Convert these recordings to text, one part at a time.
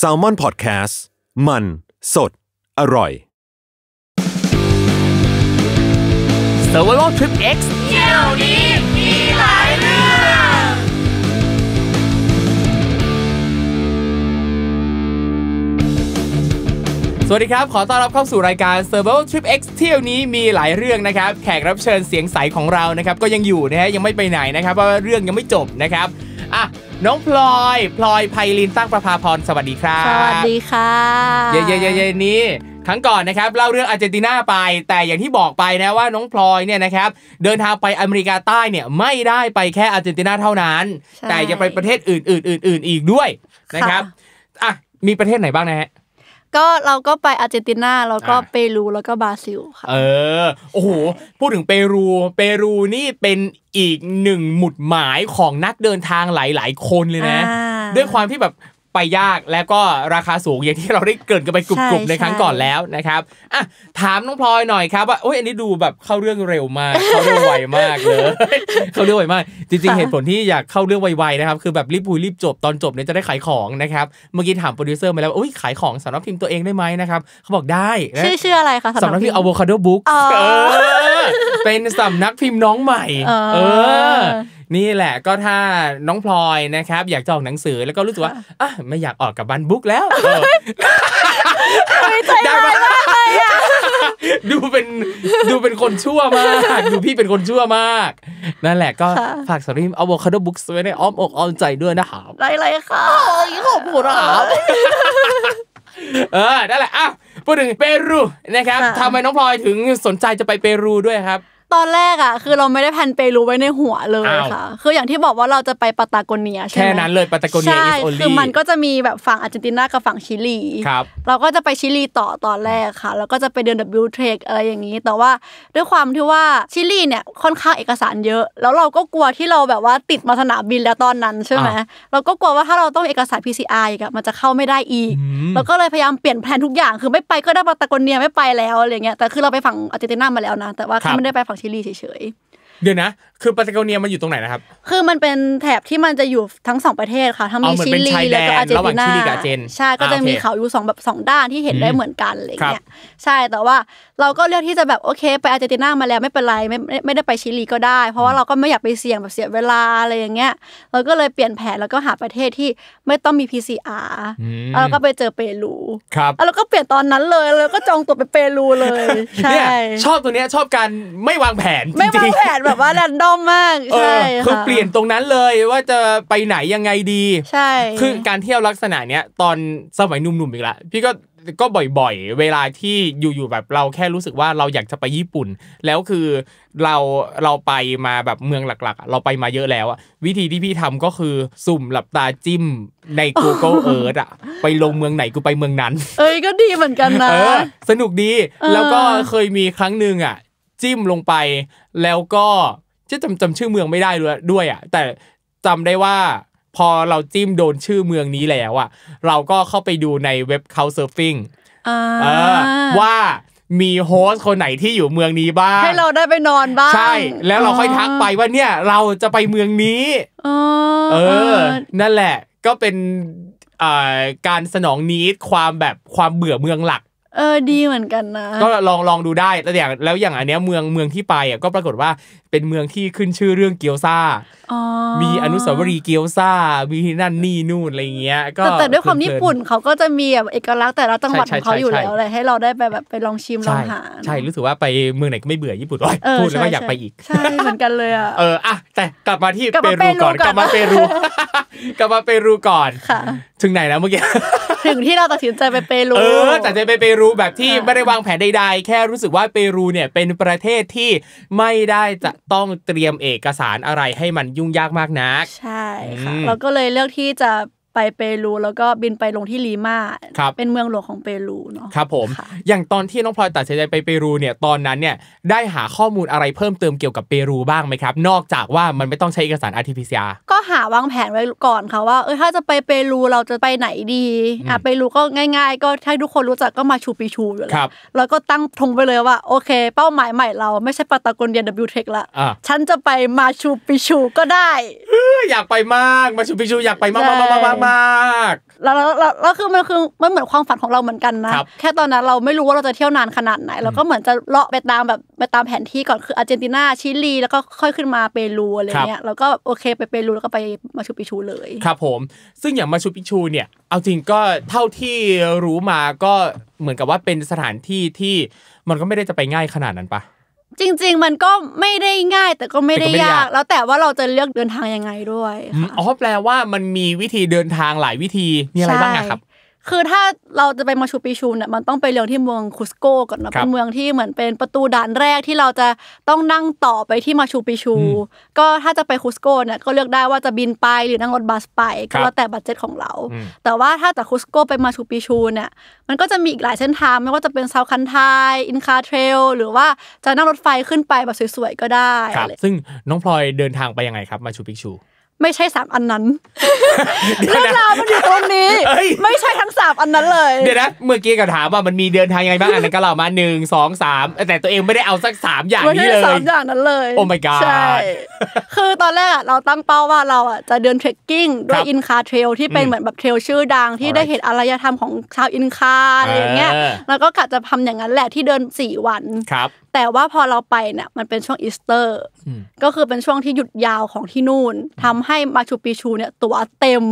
s a l ม o n PODCAST มัน สด อร่อย s u r v i v a l Trip X เที่ยวนี้มีหลายเรื่อง สวัสดีครับ ขอต้อนรับเข้าสู่รายการ s u r v i v a l Trip X เที่ยวนี้มีหลายเรื่องนะครับ แขกรับเชิญเสียงใสของเรานะครับก็ยังอยู่นะฮะยังไม่ไปไหนนะครับเพราะว่าเรื่องยังไม่จบนะครับอ่ะน้องพลอยพลอยไพลินสร้างประภาพรสวัสดีครับสวัสดีค่ะเย่เย่เย่เย่นี่ครั้งก่อนนะครับเล่าเรื่องอาร์เจนตินาไป แต่อย่างที่บอกไปนะว่าน้องพลอยเนี่ยนะครับ เดินทางไปอเมริกาใต้เนี่ยไม่ได้ไปแค่อาร์เจนตินาเท่านั้น แต่จะไปประเทศอื่นๆอื่นๆอีกด้วยนะครับอ่ะมีประเทศไหนบ้างนะฮะก็เราก็ไปอาร์เจนตินาแล้วก็เปรูแล้วก็บราซิลค่ะเออโอ้โหพูดถึงเปรูเปรูนี่เป็นอีกหนึ่งหมุดหมายของนักเดินทางหลาย ๆ คนเลยนะ ด้วยความที่แบบไปยากแล้วก็ราคาสูงอย่างที่เราได้เกิดกันไปกลุ่มๆในครั้งก่อนแล้วนะครับอ่ะถามน้องพลอยหน่อยครับว่าโอ้ยอันนี้ดูแบบเข้าเรื่องเร็วมากเข้าเรื่องไวมากเลยเข้าเรื่องไวมาก จริงๆเหตุผลที่อยากเข้าเรื่องไวๆนะครับคือแบบรีบพูรีบจบตอนจบเนี่ยจะได้ขายของนะครับเมื่อกี้ถามโปรดิวเซอร์มาแล้วโอ้ยขายของสำนักพิมพ์ตัวเองได้ไหมนะครับเขาบอกได้ชื่อชื่ออะไรคะสำนักพิมพ์อะโวคาโดบุ๊กเป็นสำนักพิมพ์น้องใหม่ เออนี่แหละก็ถ้าน้องพลอยนะครับ อยากจะออกหนังสือแล้วก็รู้สึกว่าอ่ะไม่อยากออกกับบันบุ๊กแล้วได้ไหมดูเป็นดูเป็นคนชั่วมากดูพี่เป็นคนชั่วมาก นั่นแหละก็ฝากสรีมเอาบคา์ดบุ๊กไว้ในอ้อมอกอ้อมใจด้วยนะครับไรๆค่ะขอบคุณครับเออนั่นแหละอ้าวพูดถึงเปรูนะครับทำไมน้องพลอยถึงสนใจจะไปเปรูด้วยครับตอนแรกอ่ะคือเราไม่ได้แพนเปรู้ไว้ในหัวเลยค่ะ คืออย่างที่บอกว่าเราจะไปปาตาโกเนียใช่ไหมแค่นั้นเลยปาตาโกเนียใช่คือมันก็จะมีแบบฝั่งอาร์เจนตินากับฝั่งชิลีครับเราก็จะไปชิลีต่อตอนแรกค่ะแล้วก็จะไปเดิน W Trek อะไรอย่างนี้แต่ว่าด้วยความที่ว่าชิลีเนี่ยค่อนข้างเอกสารเยอะแล้วเราก็กลัวที่เราแบบว่าติดมาสนามบินแล้วตอนนั้นใช่ไหมเราก็กลัวว่าถ้าเราต้องเอกสาร PCR อีกอะมันจะเข้าไม่ได้อีกเราก็เลยพยายามเปลี่ยนแผนทุกอย่างคือไม่ไปก็ได้ปาตาโกเนียไม่ไปแล้วอะไรเงี้ยแต่คือเราไปฝั่งอาร์เจนตินามาแล้วนะแต่ว่าไม่ได้ไปฝั่ง李เฉยเฉยเดี๋ยวนะ คือปาตากเนียมันอยู่ตรงไหนนะครับ คือมันเป็นแถบที่มันจะอยู่ทั้งสองประเทศค่ะ ทั้งมีชิลีแล้วก็อาเจนตินาใช่ ก็จะมีเขาอยู่สองแบบสองด้านที่เห็นได้เหมือนกันอะไรเงี้ย ใช่ แต่ว่าเราก็เลือกที่จะแบบโอเค ไปอาเจนตินามาแล้วไม่เป็นไรไม่ไม่ได้ไปชิลีก็ได้ เพราะว่าเราก็ไม่อยากไปเสี่ยงแบบเสียเวลาอะไรอย่างเงี้ยเราก็เลยเปลี่ยนแผนแล้วก็หาประเทศที่ไม่ต้องมี PCR แล้วก็ไปเจอเปรู ครับ แล้วก็เปลี่ยนตอนนั้นเลยแล้วก็จองตัวไปเปรูเลย ใช่ ชอบตัวเนี้ยชอบการไม่วางแผนไม่วางแผนแบบแบบว่าดันด้อมมากใช่คือเปลี่ยนตรงนั้นเลยว่าจะไปไหนยังไงดีใช่คือการเที่ยวลักษณะเนี้ยตอนสมัยหนุ่มๆอีกละพี่ก็ก็บ่อยๆ เวลาที่อยู่ๆแบบเราแค่รู้สึกว่าเราอยากจะไปญี่ปุ่น แล้วคือเราเราไปมาแบบเมืองหลักๆเราไปมาเยอะแล้วอะวิธีที่พี่ทำก็คือสุ่มหลับตาจิ้มใน Google Earth อะไปลงเมืองไหนกูไปเมืองนั้น เอ้ยก็ดีเหมือนกันนะสนุกดีแล้วก็เคยมีครั้งหนึ่งอะจิ้มลงไปแล้วก็จะจำจำชื่อเมืองไม่ได้ด้วยด้วยอ่ะแต่จำได้ว่าพอเราจิ้มโดนชื่อเมืองนี้แล้วอ่ะ เราก็เข้าไปดูในเว็บ Couchsurfing ว่ามีโฮสคนไหนที่อยู่เมืองนี้บ้างให้เราได้ไปนอนบ้างใช่แล้วเราค่อยทักไปว่าเนี่ยเราจะไปเมืองนี้เออ นั่นแหละ ก็เป็นการสนองนิดความแบบความเบื่อเมืองหลักเออดีเหมือนกันนะก็ลองลองดูได้แล้วอย่างแล้วอย่างอันเนี้ยเมืองเมืองที่ไปอ่ะก็ปรากฏว่าเป็นเมืองที่ขึ้นชื่อเรื่องเกียวซ่ามีอนุสาวรีย์เกียวซามีนั่นนี่นู่นอะไรเงี้ยก็แต่ด้วยความญี่ปุ่นเขาก็จะมีแบบเอกลักษณ์แต่ละจังหวัดของเขาอยู่แล้วเลยให้เราได้ไปแบบไปลองชิมลองหาใช่รู้สึกว่าไปเมืองไหนก็ไม่เบื่อญี่ปุ่นด้ยพูดแล้วก็อยากไปอีกใช่เหมือนกันเลยอ่ะเอออ่ะแต่กลับมาที่เปรูก่อนกลับมาเปรูกลับมาเปรูก่อนถึงไหนแล้วเมื่อกี้ถึงที่เราตัดสินใจไปเปรูเออตัดใจไปเปรูแบบที่ไม่ได้วางแผนใดๆแค่รู้สึกว่าเปรูเนี่ยเป็นประเทศที่ไม่ได้จะต้องเตรียมเอกสารอะไรให้มันยุยุ่งยากมากนักใช่ค่ะเราก็เลยเลือกที่จะไปเปรู แล้วก็บินไปลงที่ลีมาเป็นเมืองหลวงของเปรูเนาะครับผมอย่างตอนที่น้องพลอยตัดสินใจไปเปรูเนี่ยตอนนั้นเนี่ยได้หาข้อมูลอะไรเพิ่มเติมเกี่ยวกับเปรูบ้างไหมครับ นอกจากว่ามันไม่ต้องใช้เอกสาร RT-PCR ก็หาวางแผนไว้ก่อนค่ะว่าเออถ้าจะไปเปรูเราจะไปไหนดีอ่ะเปรูก็ง่าย ๆ ก็ถ้าทุกคนรู้จักก็มาชูปิชูอยู่แล้วแล้วก็ตั้งธงไปเลยว่าโอเคเป้าหมายใหม่เราไม่ใช่ปาตากอนเดียนิวเทคละฉันจะไปมาชูปิชูก็ได้อยากไปมากมาชูปิชูอยากไปมากมากมากมากแล้วแล้วแล้วคือมันคือมันเหมือนความฝันของเราเหมือนกันนะคแค่ตอนนั้นเราไม่รู้ว่าเราจะเที่ยวนานขนาดไหนแล้วก็เหมือนจะเลาะไปตามแบบไปตามแผนที่ก่อนคืออาร์เจนตินาชิลีแล้วก็ค่อยขึ้นมาเปรูอะไรเงี้ยแล้วก็โอเคไปเปรูแล้วก็ไปมาชูปิชูเลยครับผมซึ่งอย่างมาชูปิชูเนี่ยเอาจริงก็เท่าที่รู้มาก็เหมือนกับว่าเป็นสถานที่ที่มันก็ไม่ได้จะไปง่ายขนาดนั้นปะจริงๆ มันก็ไม่ได้ง่ายแต่ก็ไม่ได้ยาก แล้วแต่ว่าเราจะเลือกเดินทางยังไงด้วยอ๋อแปลว่ามันมีวิธีเดินทางหลายวิธี มีอะไรบ้างครับคือถ้าเราจะไปมาชูปิชูเนี่ยมันต้องไปเรื่องที่เมืองคุสโกก่อนนะเป็นเมืองที่เหมือนเป็นประตูด่านแรกที่เราจะต้องนั่งต่อไปที่มาชูปิชู ก็ถ้าจะไปคุสโกเนี่ยก็เลือกได้ว่าจะบินไปหรือนั่งรถบัสไป ก็แล้วแต่บัตเจ็ตของเรา แต่ว่าถ้าจากคุสโกไปมาชูปิชูเนี่ยมันก็จะมีอีกหลายเส้นทางไม่ว่าจะเป็นซาวคันทายอินคาเทรลหรือว่าจะนั่งรถไฟขึ้นไปแบบสวยๆก็ได้ซึ่งน้องพลอยเดินทางไปยังไงครับมาชูปิชูไม่ใช่สามอันนั้นเรื่องราวมันอยู่ตรงนี้ไม่ใช่ทั้งสามอันนั้นเลย เดี๋ยวนะเมื่อกี้ก็ถามว่ามันมีเดินทางยังไงบ้างอันนั้นก็เล่ามาหนึ่งสองสามแต่ตัวเองไม่ได้เอาสักสามอย่างนี้เลย ไม่่ใชสามอย่างนั้นเลย โอ้ my god ใช่ คือตอนแรกเราตั้งเป้าว่าเราอ่ะจะเดินเทรคกิ้งด้วยอินคาเทรลที่เป็นเหมือนแบบเทรลชื่อดังที่ได้เห็นอารยธรรมของชาวอินคาอะไรอย่างเงี้ยแล้วก็กะจะทำอย่างนั้นแหละที่เดินสี่วันครับแต่ว่าพอเราไปเนี่ย มันเป็นช่วงอีสเตอร์ ก็คือเป็นช่วงที่หยุดยาวของที่นู่น ทำให้มาชูปิชูเนี่ย ตั๋วเต็ม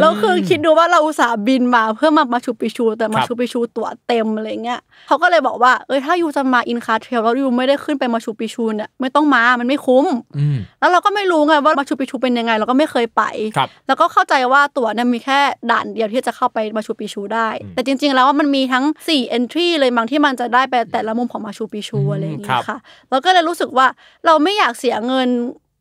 แล้วคือคิดดูว่าเราอุตส่าห์บินมาเพื่อมามาชูปิชู แต่มาชูปิชูตั๋วเต็มอะไรเงี้ยเขาก็เลยบอกว่าเอ้ยถ้ายูจะมาอินคาเทลแล้วยูไม่ได้ขึ้นไปมาชูปิชูเนี่ยไม่ต้องมามันไม่คุ้มแล้วเราก็ไม่รู้ไงว่ามาชูปิชูเป็นยังไงเราก็ไม่เคยไปแล้วก็เข้าใจว่าตั๋วเนี่ยมีแค่ด่านเดียวที่จะเข้าไปมาชูปิชูได้ แต่จริงๆแล้วว่ามันมีทั้ง 4 entry เลยบางที่มันจะได้ไปแต่ละมุมของมาชูปิชูอะไรอย่างเงี้ยค่ะเราก็เลยรู้สึกว่าเราไม่อยากเสียเงิน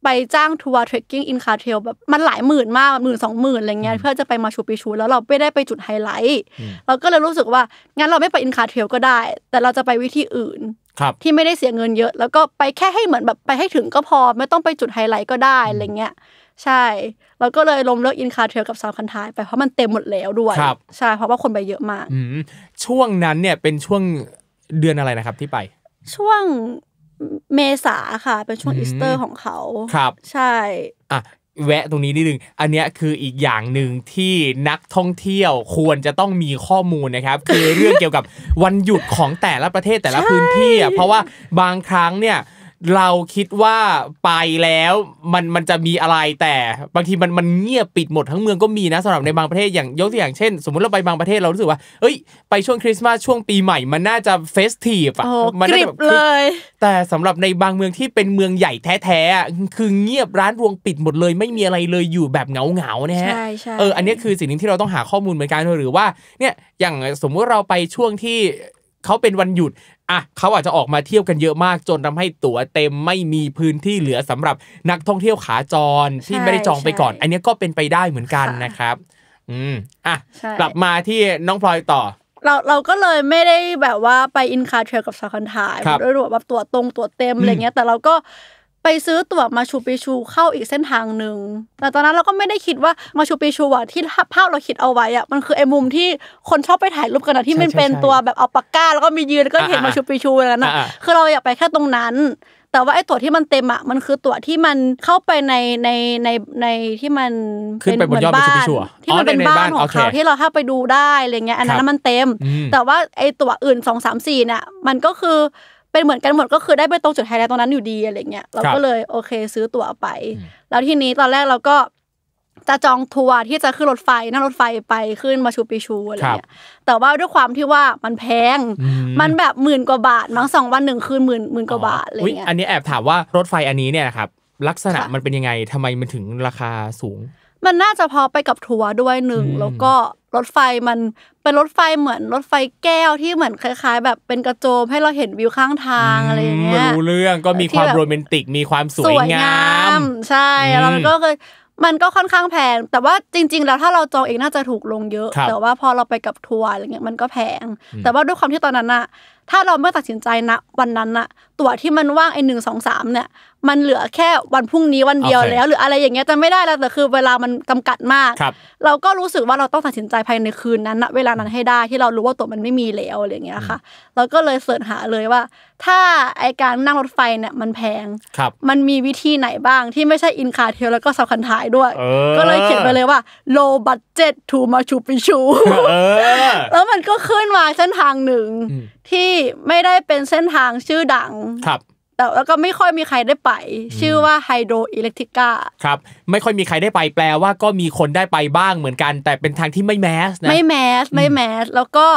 ไปจ้างทัวร์เทรคกิ้งอินคาเทลแบบมันหลายหมื่นมากหมื่นสองหมื่นอะไรเงี้ยเพื่อจะไปมาชูปิชูแล้วเราไม่ได้ไปจุดไฮไลท์เราก็เลยรู้สึกว่างั้นเราไม่ไปอินคาเทลก็ได้ แต่เราจะไปวิธีอื่นที่ไม่ได้เสียเงินเยอะแล้วก็ไปแค่ให้เหมือนแบบไปให้ถึงก็พอไม่ต้องไปจุดไฮไลท์ก็ได้อะไรเงี้ยใช่เราก็เลยลมเลิกอินคาเทลกับสาวคันทาย ไปเพราะมันเต็มหมดแล้วด้วยใช่ เพราะว่าคนไปเยอะมากช่วงนั้นเนี่ยเป็นช่วงเดือนอะไรนะครับที่ไป ช่วงเมษาค่ะเป็นช่วงอีสเตอร์ของเขาครับใช่อ่ะแวะตรงนี้นิดนึงอันนี้คืออีกอย่างหนึ่งที่นักท่องเที่ยวควรจะต้องมีข้อมูลนะครับ คือเรื่องเกี่ยวกับวันหยุดของแต่ละประเทศแต่ละพื้นที่เพราะว่าบางครั้งเนี่ยเราคิดว่าไปแล้วมันมันจะมีอะไร แต่ บางทีมันมันเงียบปิดหมดทั้งเมืองก็มีนะสำหรับในบางประเทศอย่างยกตัวอย่างเช่น สมมติเราไปบางประเทศเรารู้สึกว่าเอ้ยไปช่วงคริสต์มาสช่วงปีใหม่ มันน่าจะเฟสทีฟอ่ะมันน่าจะแบบเลย แต่สำหรับในบางเมืองที่เป็นเมืองใหญ่แท้ๆคือเงียบร้านรวงปิดหมดเลย ไม่มีอะไรเลยอยู่แบบเงาเงาเนี่ยฮะเออ อันนี้คือสิ่งที่เราต้องหาข้อมูลเหมือนกันหรือว่า เนี่ยอย่างสมมุติเราไปช่วงที่เขาเป็นวันหยุด อ่ะ เขาอาจจะออกมาเที่ยวกันเยอะมากจนทำให้ตั๋วเต็มไม่มีพื้นที่เหลือสำหรับนักท่องเที่ยวขาจรที่ไม่ได้จองไปก่อน อันนี้ก็เป็นไปได้เหมือนกันนะครับ อืม อ่ะ กลับมาที่น้องพลอยต่อ เราเราก็เลยไม่ได้แบบว่าไปอินคาเทรลกับสาคอนทายด้วยแบบว่าตัวตรงตัวเต็มอะไรเงี้ย แต่เราก็ไปซื้อตั๋วมาชูปิชูเข้าอีกเส้นทางหนึ่ง แต่ตอนนั้นเราก็ไม่ได้คิดว่ามาชูปิชูอะที่ภาพเราคิดเอาไว้อะมันคือไอ้มุมที่คนชอบไปถ่ายรูปกันอะที่มันเป็นตัวแบบเอาปากกาแล้วก็มียืนก็เห็นมาชูปิชูอะไรนั้วนะคือเราอยากไปแค่ตรงนั้น แต่ว่าไอ้ตั๋วที่มันเต็มอ่ะมันคือตั๋วที่มันเข้าไปในในในในที่มันเป็นเหมือนบ้านที่มันเป็นบ้านของเขาที่เราถ้าไปดูได้อะไรเงี้ยอันนั้นมันเต็ม แต่ว่าไอ้ตั๋วอื่นสองสามสี่เนี่ยมันก็คือเป็นเหมือนกันหมดก็คือได้ไปตรงจุดไฮไลท์ตรงนั้นอยู่ดีอะไรเงี้ยเราก็เลยโอเค ซื้อตั๋วไป แล้วทีนี้ตอนแรกเราก็จะจองทัวร์ที่จะขึ้นรถไฟนั่งรถไฟไปขึ้นมาชูปิชูอะไรเงี้ยแต่ว่าด้วยความที่ว่ามันแพงมันแบบหมื่นกว่าบาทมั้งสองวันหนึ่งคืนหมื่นหมื่นกว่าบาทอะไรเงี้ยอันนี้แอบถามว่ารถไฟอันนี้เนี่ยครับลักษณะมันเป็นยังไงทำไมมันถึงราคาสูงมันน่าจะพอไปกับทัวร์ด้วยหนึ่งแล้วก็รถไฟมันเป็นรถไฟเหมือน รถไฟแก้วที่เหมือนคล้ายๆ แบบเป็นกระโจมให้เราเห็นวิวข้างทางอะไรอย่างเงี้ยรู้เรื่องก็มีความโรแมนติกมีความสวยงามใช่แล้วมันก็เืยมันก็ค่อนข้างแพง แต่ว่าจริง ๆ แล้วถ้าเราจองเองน่าจะถูกลงเยอะ แต่ว่าพอเราไปกับทัวร์อะไรเงี้ยมันก็แพง แต่ว่าด้วยความที่ตอนนั้นอะถ้าเราไม่ตัดสินใจนะวันนั้นอะั๋วที่มันว่างไอหนึ่งสองสามเนี่ย มันเหลือแค่วันพรุ่งนี้วันเดียวแล้วหรืออะไรอย่างเงี้ยจะไม่ได้แล้วแต่คือ เวลามันจากัดมากเราก็รู้สึกว่าเราต้องตัดสินใจภายในคืนนั้นะเวลานั้นให้ได้ที่เรารู้ว่าตั๋วมันไม่มีแล้วอะไรอย่างเงี้ยค่ะเราก็เลยเสิร์ชหาเลยว่า ถ้าไอการนั่งรถไฟเนี่ยมันแพงมันมีวิธีไหนบ้างที่ไม่ใช่อินคาเทลแล้วก็สับคันท้ายด้วยก็เลยเขียนไปเลยว่า low budget to Machu Picchu แล้วมันก็ขึ้นมาเส้นทางหนึ่งที่ไม่ได้เป็นเส้นทางชื่อดังครับแต่แล้วก็ไม่ค่อยมีใครได้ไป ชื่อว่าไฮโดรอิเล็กทริก้าครับไม่ค่อยมีใครได้ไปแปลว่าก็มีคนได้ไปบ้างเหมือนกันแต่เป็นทางที่ไม่แมสนะไม่แมสไม่แมสแล้วก็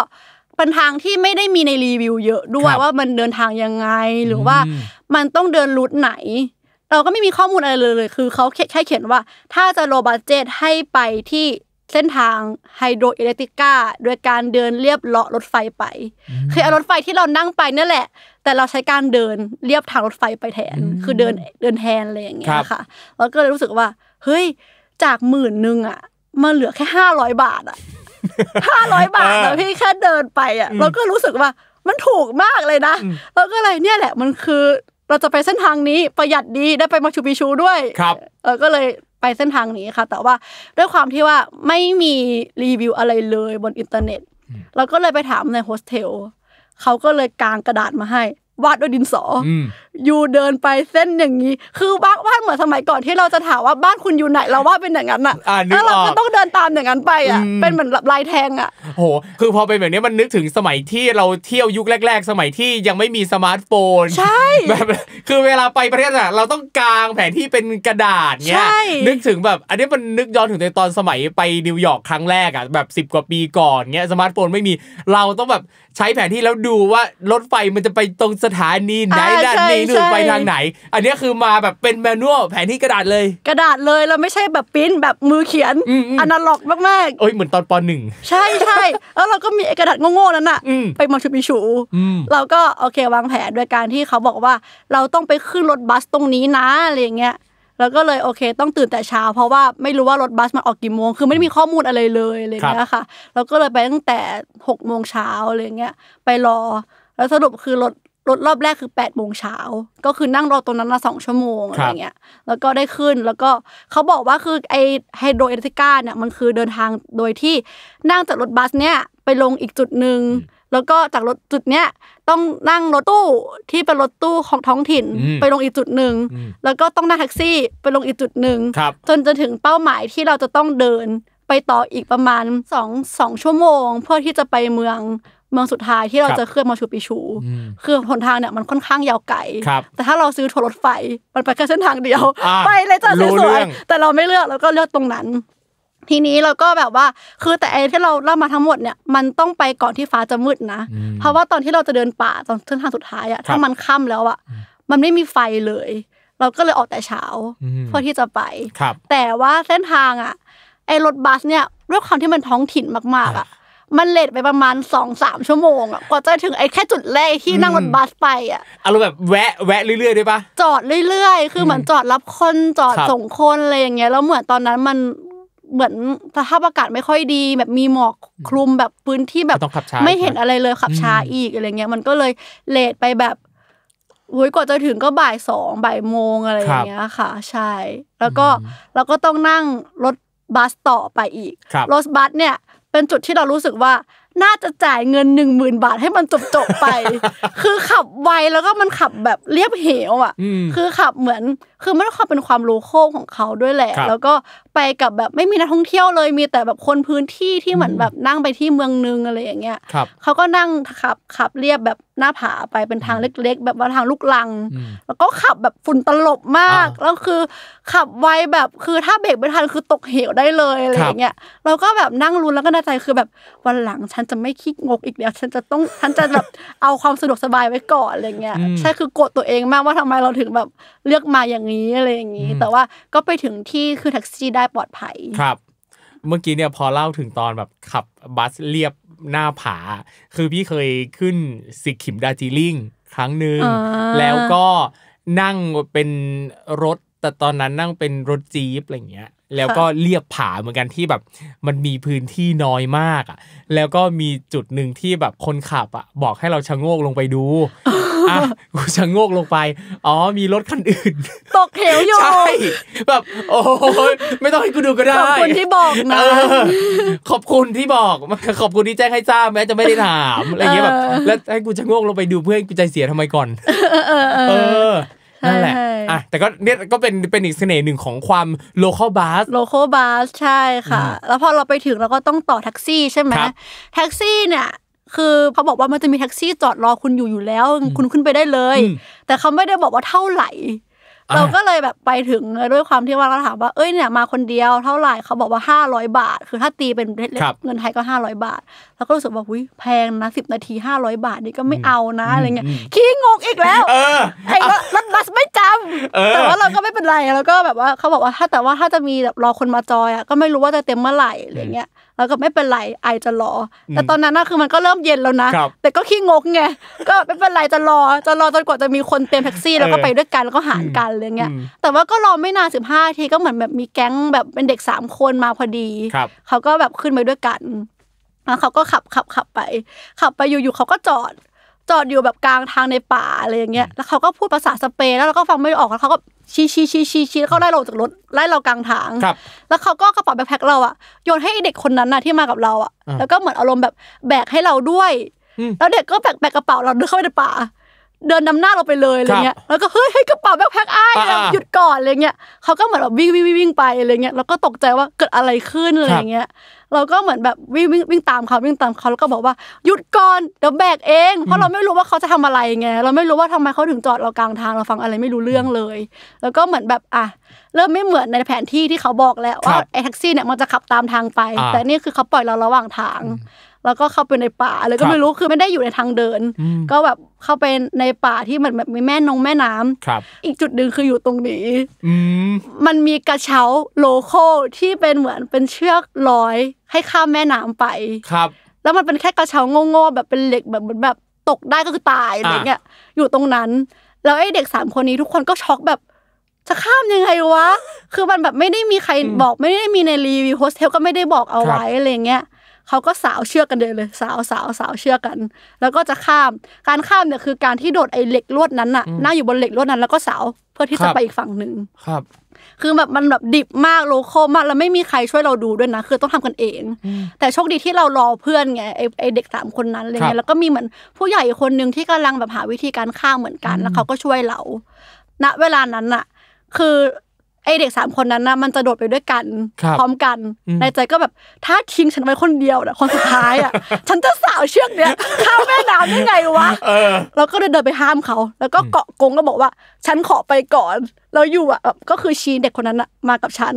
เป็นทางที่ไม่ได้มีในรีวิวเยอะด้วยว่ามันเดินทางยังไงหรือว่ามันต้องเดินรูทไหน เราก็ไม่มีข้อมูลอะไรเลย คือเขาแค่เขียนว่า ถ้าจะโลบัสเจตให้ไปที่เส้นทางไฮโดรอิเล็กติก้าโดยการเดินเรียบเลาะรถไฟไป คือเอารถไฟที่เรานั่งไปนั่นแหละ แต่เราใช้การเดินเรียบทางรถไฟไปแทนคือเดินเดินแทนอะไรอย่างเงี้ยค่ะเราก็เลยรู้สึกว่าเฮ้ยจากหมื่นหนึ่งอ่ะมันเหลือแค่ห้าร้อยบาทอ่ะห้าร้อยบาทนะพี่แค่เดินไปอ่ะเราก็รู้สึกว่า มันถูกมากเลยนะเราก็เลยเนี่ยแหละมันคือเราจะไปเส้นทางนี้ประหยัดดีได้ไปมาชูปิชูด้วยครับเออก็เลยไปเส้นทางนี้ค่ะ แต่ว่าด้วยความที่ว่าไม่มีรีวิวอะไรเลยบนอินเทอร์เน็ตเราก็เลยไปถามในโฮสเทลเขาก็เลยกางกระดาษมาให้วาดด้วยดินสอยูเดินไปเส้นอย่างนี้คือบ้านบ้านเหมือนสมัยก่อนที่เราจะถามว่าบ้านคุณอยู่ไหนเราว่าเป็นอย่างนั้นอ่ะแล้วเราก็ต้องเดินตามอย่างนั้นไปอ่ะเป็นเหมือนลายแทงอ่ะโห คือพอเป็นแบบนี้มันนึกถึงสมัยที่เราเที่ยวยุคแรก ๆ สมัยที่ยังไม่มีสมาร์ทโฟนใช่แบบ คือเวลาไปประเทศอ่ะเราต้องกางแผนที่เป็นกระดาษเนี่ยนึกถึงแบบ อันนี้มันนึกย้อนถึงในตอนสมัยไปนิวยอร์กครั้งแรกอ่ะแบบ10 กว่าปีก่อนเงี้ยสมาร์ทโฟนไม่มีเราต้องแบบใช้แผนที่แล้วดูว่ารถไฟมันจะไปตรงสถานีไหนด้านนี้นึ่งไปทางไหน อันนี้คือมาแบบเป็นแมนนวลแผนที่กระดาษเลย กระดาษเลยเราไม่ใช่แบบปิ้นแบบมือเขียนอนาล็อกมากๆเอ้ยเหมือนตอนปหนึ่งใช่ใช่แล้วเราก็มีกระดาษโง่ๆนั้นอะไปมาชุบิชู เราก็โอเควางแผนโดยการที่เขาบอกว่าเราต้องไปขึ้นรถบัสตรงนี้นะอะไรอย่างเงี้ยแล้วก็เลยโอเคต้องตื่นแต่เช้าเพราะว่าไม่รู้ว่ารถบัสมาออกกี่โมง คือไม่มีข้อมูลอะไรเลยอะไรเงี้ยค่ะเราก็เลยไปตั้งแต่หกโมงเช้าอะไรเงี้ยไปรอแล้วสรุปคือรถรถรอบแรกคือแปดโมงเช้าก็คือนั่งรอตรงนั้นมาสองชั่วโมงอะไรเงี้ยแล้วก็ได้ขึ้นแล้วก็เขาบอกว่าคือไอไฮโดรเอลติก้าเนี่ยมันคือเดินทางโดยที่นั่งจากรถบัสเนี่ยไปลงอีกจุดหนึ่งแล้วก็จากรถจุดเนี้ยต้องนั่งรถตู้ที่เป็นรถตู้ของท้องถิ่นไปลงอีกจุดหนึ่งแล้วก็ต้องนั่งแท็กซี่ไปลงอีกจุดหนึ่งจนจะถึงเป้าหมายที่เราจะต้องเดินไปต่ออีกประมาณสสององชั่วโมงเพื่อที่จะไปเมืองเมืองสุดท้ายที่เราจะเคลื่อนมาชูปิชูคือหนทางเนี่ยมันค่อนข้างยาวไกล แต่ถ้าเราซื้อทัวร์รถไฟ มันไปแค่เส้นทางเดียว ไปเลยจ้าสวยๆแต่เราไม่เลือกเราก็เลือกตรงนั้น ทีนี้เราก็แบบว่า คือแต่ไอ้ที่เราเล่ามาทั้งหมดเนี่ย มันต้องไปก่อนที่ฟ้าจะมืดนะ เพราะว่าตอนที่เราจะเดินป่าตอนเส้นทางสุดท้ายอะ ถ้ามันค่าแล้วอะ มันไม่มีไฟเลย เราก็เลยออกแต่เช้าเพื่อที่จะไป แต่ว่าเส้นทางอะไอ้รถบัสเนี่ยด้วยความที่มันท้องถิ่นมากๆอะมันเลทไปประมาณสองสามชั่วโมงอ่ะกว่าจะถึงไอ้แค่จุดแรกที่นั่งรถบัสไปอ่ะอารมณ์แบบแวะแวะเรื่อย ๆด้วยปะจอดเรื่อยๆ คือเหมือนจอดรับคนจอดส่งคนอะไรอย่างเงี้ยแล้วเหมือนตอนนั้นมันเหมือนสภาพอากาศไม่ค่อยดี แบบมีหมอกคลุมแบบพื้นที่แบบไม่เห็นอะไรเลยขับช้าอีกอะไรเงี้ยมันก็เลยเลทไปแบบโอ้ยกว่าจะถึงก็บ่ายสองบ่ายโมงอะไรอย่างเงี้ยค่ะ ใช่แล้วก็เราก็ต้องนั่งรถบัสต่อไปอีกรถบัสเนี่ยเป็นจุดที่เรารู้สึกว่าน่าจะจ่ายเงินหนึ่งหมื่นบาทให้มันจบจบไป คือขับไวแล้วก็มันขับแบบเรียบเหวอ่ะคือขับเหมือนคือไม่ได้ความเป็นความโลโก้ของเขาด้วยแหละ แล้วก็ไปกับแบบไม่มีนักท่องเที่ยวเลย มีแต่แบบคนพื้นที่ที่เหมือนแบบนั่งไปที่เมืองนึงอะไร อย่างเงี้ยเขาก็นั่งขับขับเรียบแบบหน้าผาไปเป็นทางเล็กๆ แบบว่าทางลูกลัง แล้วก็ขับแบบฝุ่นตลบมาก แล้วคือ ขับไวแบบคือถ้าเบรกไม่ทันคือตกเหวได้เลยอะไรอย่างเงี้ยเราก็แบบนั่งรุนแล้วก็น่าใจคือแบบวันหลังฉันจะไม่ขี้งกอีกแล้วฉันจะต้องฉันจะแบบเอาความสะดวกสบายไว้ก่อนอะไรเงี้ยใช่คือโกรธตัวเองมากว่าทำไมเราถึงแบบเลือกมาอย่างนี้อะไรอย่างนี้ แต่ว่าก็ไปถึงที่คือแท็กซี่ได้ปลอดภัยครับเมื่อกี้เนี่ยพอเล่าถึงตอนแบบขับบัสเรียบหน้าผา คือพี่เคยขึ้นสิกขิมดาจิลิงครั้งหนึ่ง แล้วก็นั่งเป็นรถแต่ตอนนั้น นั่งเป็นรถจี๊ปอะไรเงี้ย แล้วก็เรียบผาเหมือนกันที่แบบมันมีพื้นที่น้อยมากอ่ะ แล้วก็มีจุดหนึ่งที่แบบคนขับอ่ะบอกให้เราชะโงกลงไปดูกูจะโงกลงไป อ๋อมีรถคันอื่นตกเหวอยู่ ใช่แบบโอ้ยไม่ต้องให้กูดูก็ได้ ขอบคุณที่บอกนะ ขอบคุณที่บอกขอบคุณที่แจ้งให้ทราบแม้จะไม่ได้ถามอะไรเงี้ยแบบแล้วให้กูจะโงกลงไปดูเพื่อนกูใจเสียทำไมก่อน เออ นั่นแหละ อ่ะแต่ก็เนี่ยก็เป็นเป็นอีกเสน่ห์หนึ่งของความโลเคอลบัส โลเคอลบัสใช่ค่ะแล้วพอเราไปถึงเราก็ต้องต่อแท็กซี่ใช่ไหมแท็กซี่เนี่ยคือเขาบอกว่ามันจะมีแท็กซี่จอดรอคุณอยู่อยู่แล้ว คุณขึ้นไปได้เลย แต่เขาไม่ได้บอกว่าเท่าไหร่ เราก็เลยแบบไปถึงด้วยความที่ว่าเราถามว่าเอ้ยเนี่ย มาคนเดียวเท่าไหร่เขาบอกว่าห้าร้อยบาทคือถ้าตีเป็นเงินไทยก็ห้าร้อยบาทแล้วก็รู้สึกว่าอุ้ยแพงนะสิบนาทีห้าร้อยบาท นี่ก็ไม่เอานะอะไรเงี้ยขี้งงอีกแล้วไอ้รถบัสไม่จำแต่ว่าเราก็ไม่เป็นไรแล้วก็แบบว่าเขาบอกว่าถ้าแต่ว่าถ้าจะมีแบบรอคนมาจอยอ่ะก็ไม่รู้ว่าจะเต็มเมื่อไหร่อะไรเงี้ยแล้วก็ไม่เป็นไรไอจะรอ แต่ตอนนั้นน่ะคือมันก็เริ่มเย็นแล้วนะ แต่ก็ขี้งกไง ก็ไม่เป็นไรจะรอ จะรอจนกว่าจะมีคนเต็มแท็กซี่ แล้วก็ไปด้วยกันแล้วก็หารกันอะไรเงี้ย แต่ว่าก็รอไม่นานสิบห้าทีก็เหมือนแบบมีแก๊งแบบเป็นเด็กสามคนมาพอดี เขาก็แบบขึ้นไปด้วยกัน แล้วเขาก็ขับขับขับไป ขับไปอยู่ๆเขาก็จอด จอดอยู่แบบกลางทางในป่าอะไรอย่างเงี้ย แล้วเขาก็พูดภาษาสเปนแล้วเราก็ฟังไม่ออกแล้วเขาก็ชี้ชี้ชี้ชี้ชี้แล้วไล่เราจากรถไล่เรากลางทางครับ แล้วเขาก็กระเป๋าแบ็คแพ็คเราอะโยนให้เด็กคนนั้นน่ะที่มากับเราอะแล้วก็เหมือนอารมณ์แบบแบกให้เราด้วย แล้วเด็กก็แบกแบกกระเป๋าเราเดินเข้าไปในป่าเดินนำหน้าเราไปเลยอะไรเงี้ย แล้วก็เฮ้ยกระเป๋าแบ็คแพ็คไอ้หยุดก่อนอะไรเงี้ยเขาก็เหมือนแบบวิ่งวิ่งวิ่งไปอะไรเงี้ยแล้วก็ตกใจว่าเกิดอะไรขึ้นอะไรเงี้ย เราก็เหมือนแบบวิ่งวิ่งวิ่งตามเขาวิ่งตามเขาแล้วก็บอกว่าหยุดก่อนเดี๋ยวแบกเอง เพราะเราไม่รู้ว่าเขาจะทำอะไรไง เราไม่รู้ว่าทำไมเขาถึงจอดเรากลางทางเราฟังอะไรไม่รู้เรื่องเลย แล้วก็เหมือนแบบอ่ะเริ่มไม่เหมือนในแผนที่ที่เขาบอกแล้วว่าไอ้แท็กซี่เนี่ยมันจะขับตามทางไป แต่นี่คือเขาปล่อยเราระหว่างทางแล้วก็เข้าไปในป่าเลยก็ไม่รู้คือไม่ได้อยู่ในทางเดิน ก็แบบเข้าไปในป่าที่มันแบบมีแม่นงแม่น้ำครับ อีกจุดหนึ่งคืออยู่ตรงนี้มันมีกระเช้าโลโก้ที่เป็นเหมือนเป็นเชือกลอยให้ข้ามแม่น้ำไปครับ แล้วมันเป็นแค่กระเช้าโง่ๆแบบเป็นเหล็กแบบเหมือนแบบตกได้ก็คือตายอะไรเงี้ย อยู่ตรงนั้นแล้วไอ้เด็กสามคนนี้ทุกคนก็ช็อกแบบจะข้ามยังไงวะคือมันแบบไม่ได้มีใครบอกไม่ได้มีในรีวิวโฮสเทลก็ไม่ได้บอกเอาไว้อะไรเงี้ยเขาก็สาวเชือกกันเลยเลยสาวสาวสาวเชือกกัน แล้วก็จะข้ามการข้ามเนี่ยคือการที่โดดไอ้เหล็กลวดนั้นน่ะนั่งอยู่บนเหล็กลวดนั้น แล้วก็สาวเพื่อที่จะไปอีกฝั่งหนึ่งครับ คือแบบมันแบบดิบมากโลโก้มาก แล้วไม่มีใครช่วยเราดูด้วยนะ คือต้องทำกันเอง แต่โชคดีที่เรารอเพื่อนไงไอไอเด็กสามคนนั้นอะไรเงี้ยแล้วก็มีเหมือนผู้ใหญ่คนหนึ่งที่กำลังแบบหาวิธีการข้ามเหมือนกัน แล้วเขาก็ช่วยเรา ณเวลานั้นอะคือไอเด็กสามคนนั้นนะมันจะโดดไปด้วยกันพร้อมกัน ในใจก็แบบถ้าทิ้งฉันไว้คนเดียวนะคนสุดท้ายอ่ะฉันจะสาวเชือกเนี้ยข้าแม่น้ำได้ไงวะเราก็เินเดินไปห้ามเขา แล้วก็เกาะกงก็บอกว่า ฉันขอไปก่อนเราอยู่อ่ะก็คือชีเด็กคนนั้นอะมากับฉัน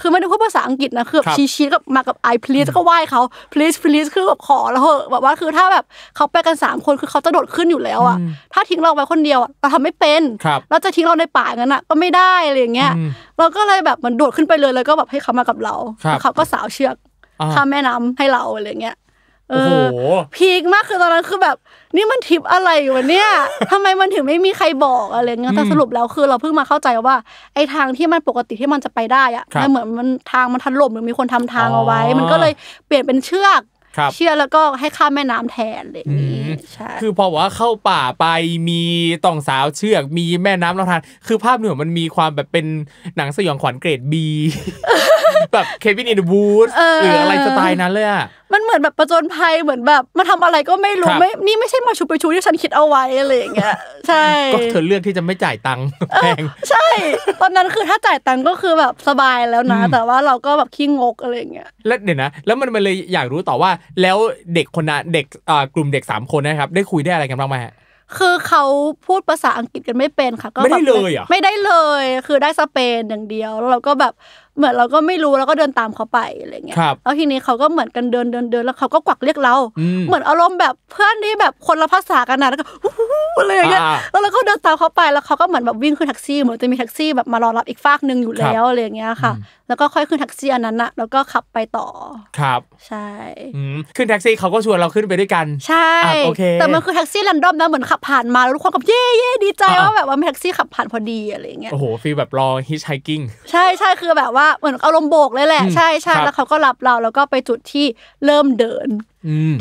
คือไม่ได้พูดภาษาอังกฤษนะคือชีชีก็มากับไอ please ก็ไหว้เขา please please คือแบบขอแล้วเหอะแบบว่าคือถ้าแบบเขาไปกันสามคนคือเขาจะโดดขึ้นอยู่แล้วอ่ะถ้าทิ้งเราไว้คนเดียวเราทำไม่เป็นเราจะทิ้งเราในป่างั้นอ่ะก็ไม่ได้อะไรอย่างเงี้ยเราก็เลยแบบมันโดดขึ้นไปเลยแล้วก็แบบให้เขามากับเราเขาก็สาวเชือกข้ามแม่น้ำให้เราอะไรเงี้ยเออพีคมากคือตอนนั้นคือแบบนี่มันทิปอะไรวะเนี่ย ทำไมมันถึงไม่มีใครบอกอะไรเงี้ยแต่สรุปแล้วคือเราเพิ่งมาเข้าใจว่า ไอ้ทางที่มันปกติที่มันจะไปได้อะมันเหมือนมันทางมันทันลมหรือมีคนทำทางเอาไว้ มันก็เลยเปลี่ยนเป็นเชือกเชื่อแล้วก็ให้ข้ามแม่น้ำแทนเลยนี้ใช่ คือพอว่าเข้าป่าไปมีต่องสาวเชือกมีแม่น้ำลำธารคือภาพเหนือมันมีความแบบเป็นหนังสยองขวัญเกรดบีแบบเควินอินบูธหรืออะไรสไตล์นั้นเลยอ่ะมันเหมือนแบบประจนภัยเหมือนแบบมาทำอะไรก็ไม่รู้ไม่นี่ไม่ใช่มาชูไปชูที่ฉันคิดเอาไว้อะไรอย่างเงี้ยใช่ก็เธอเลือกที่จะไม่จ่ายตังค์แพงใช่ ตอนนั้นคือถ้าจ่ายตังค์ก็คือแบบสบายแล้วนะแต่ว่าเราก็แบบขี้งกอะไรอย่างเงี้ยแล้วเดี๋ยวนะแล้วมันมันเลยอยากรู้ต่อว่าแล้วเด็กคนนั้นเด็กกลุ่มเด็ก 3 คนนะครับ ได้คุยได้อะไรกันบ้างไหมคือเขาพูดภาษาอังกฤษกันไม่เป็นค่ะ ก็ไม่ได้เลยอ่ะไม่ได้เลยคือได้สเปนอย่างเดียวแล้วเราก็แบบเหมือนเราก็ไม่รู้แล้วก็เดินตามเขาไปอะไรเงี้ยแล้วทีนี้เขาก็เหมือนกันเดินเดินเดินแล้วเขาก็กวักเรียกเรา เหมือนอารมณ์แบบเพื่อนที่แบบคนละภาษากันนะแล้วก็อะไรอะไรเงี้ย แล้วเราก็เดินตามเขาไปแล้วเขาก็เหมือนแบบวิ่งขึ้นแท็กซี่เหมือนจะมีแท็กซี่แบบมารอรับอีกฟากหนึ่งอยู่แล้วอะไรเงี้ยค่ะ แล้วก็ค่อยขึ้นแท็กซี่อันนั้นอะแล้วก็ขับไปต่อ ครับ ใช่ ขึ้นแท็กซี่เขาก็ชวนเราขึ้นไปด้วยกัน ใช่โอเค แต่มันคือแท็กซี่รันดอมนะเหมือนขับผ่านมาแล้วทุกคนก็เย่เย่ดีใจว่าแบบว่าแท็กซี่ขับผ่านพอดีอะไรเงี้ยโอ้โหฟีลแบบรอฮิชไฮกิ้งใช่ใช่คือแบบว่าว่าเหมือนอารมณ์โบกเลยแหละใช่ใช่แล้วเขาก็รับเราแล้วก็ไปจุดที่เริ่มเดิน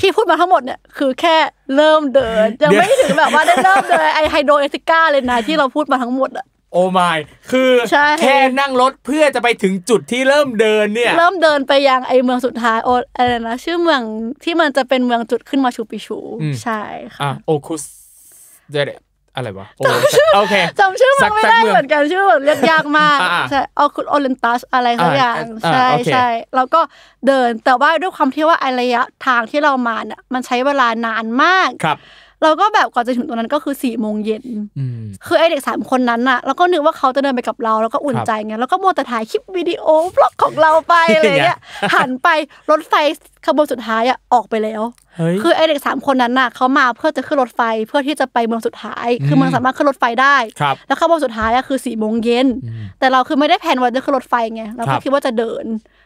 ที่พูดมาทั้งหมดเนี่ยคือแค่เริ่มเดินยังไม่ถึงแบบว่าได้เริ่มเลยไอไฮโดรเอติก้าเลยนะที่เราพูดมาทั้งหมดอะโอ้ไม่คือแค่นั่งรถเพื่อจะไปถึงจุดที่เริ่มเดินเนี่ย เริ่มเดินไปยังไอเมืองสุดท้ายโออะไรนะชื่อเมืองที่มันจะเป็นเมืองจุดขึ้นมาชูปิชูใช่ค่ะโอคุสเดเรอะไรวะจำโอเคจำชื่อมันไม่ได้เหมือนกันชื่อแบบเรียกยากมากใช่เอาคุณโอเลนตัสอะไรสักอย่าง ใช่ใช่แล้วก็เดินแต่ว่าด้วยความที่ว่าระยะทางที่เรามาเนี่ยมันใช้เวลานานมากครับเราก็แบบก่อนจะถึงตรงนั้นก็คือสี่โมงเย็นคือไอเด็กสามคนนั้นอะเราก็นึกว่าเขาจะเดินไปกับเรา แล้วก็อุ่นใจไงแล้วก็มัวแต่ถ่ายคลิปวิดีโอบล็อกของเราไปอะไรเงี้ยหันไปรถไฟขบวนสุดท้ายอะออกไปแล้ว คือไอเด็กสามคนนั้นน่ะเขามาเพื่อจะขึ้นรถไฟเพื่อที่จะไปเมืองสุดท้ายคือมันสามารถขึ้นรถไฟได้แล้วขบวนสุดท้ายอะคือสี่โมงเย็นแต่เราคือไม่ได้แผนว่าจะขึ้นรถไฟไงเราก็คิดว่าจะเดิน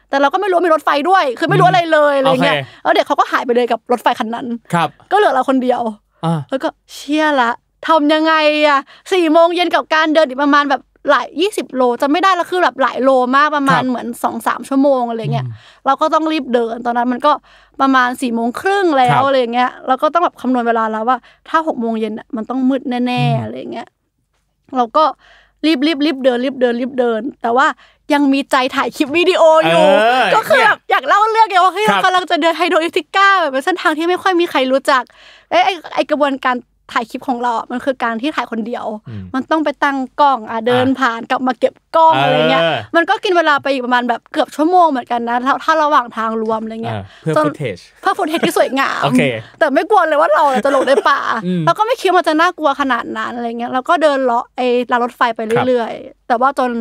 แต่เราก็ไม่รู้มีรถไฟด้วย คือไม่รู้อะไรเลยอะไรเงี้ยแล้วเด็กเขาก็หายไปเลยกับรถไฟคันนั้นก็เหลือเราคนเดียวแล้วก็เชี่ยละทำยังไงอะสี่โมงเย็นกับการเดินอีกประมาณแบบหลายยี่สิบโล จะไม่ได้แล้วคือแบบหลายโลมากประมาณเหมือนสองสามชั่วโมงอะไรเงี้ยเราก็ต้องรีบเดินตอนนั้นมันก็ประมาณสี่โมงครึ่งแล้วอะไรเงี้ยเราก็ต้องแบบคำนวณเวลาแล้วว่าถ้าหกโมงเย็นมันต้องมืดแน่ ๆ อะไรเงี้ยเราก็รีบรีบรีบเดินรีบเดินรีบเดิน แต่ว่ายังมีใจถ่ายคลิปวิดีโออยู่ก็คือแบบอยากเล่าเรื่องไงว่าเฮ้ยเรากำลังจะเดินไฮโดรอิติก้าแบบเป็นเส้นทางที่ไม่ค่อยมีใครรู้จักไอ้ไอ้กระบวนการถ่ายคลิปของเรา มันคือการที่ถ่ายคนเดียว มันต้องไปตั้งกล้อง อ่ะ เดินผ่านกลับมาเก็บกล้องอะไรเงี้ย มันก็กินเวลาไปอีกประมาณแบบเกือบชั่วโมงเหมือนกันนะถ้าระหว่างทางรวมอะไรเงี้ย เพื่อฟุตเทจเพื่อฟุตเทจที่สวยงาม แต่ไม่กลัวเลยว่าเราจะหลงในป่าแล้วก็ไม่คิดว่าจะน่ากลัวขนาดนั้นอะไรเงี้ยเราก็เดินเลาะไอ้รางรถไฟไปเรื่อย ๆ แต่ว่าจน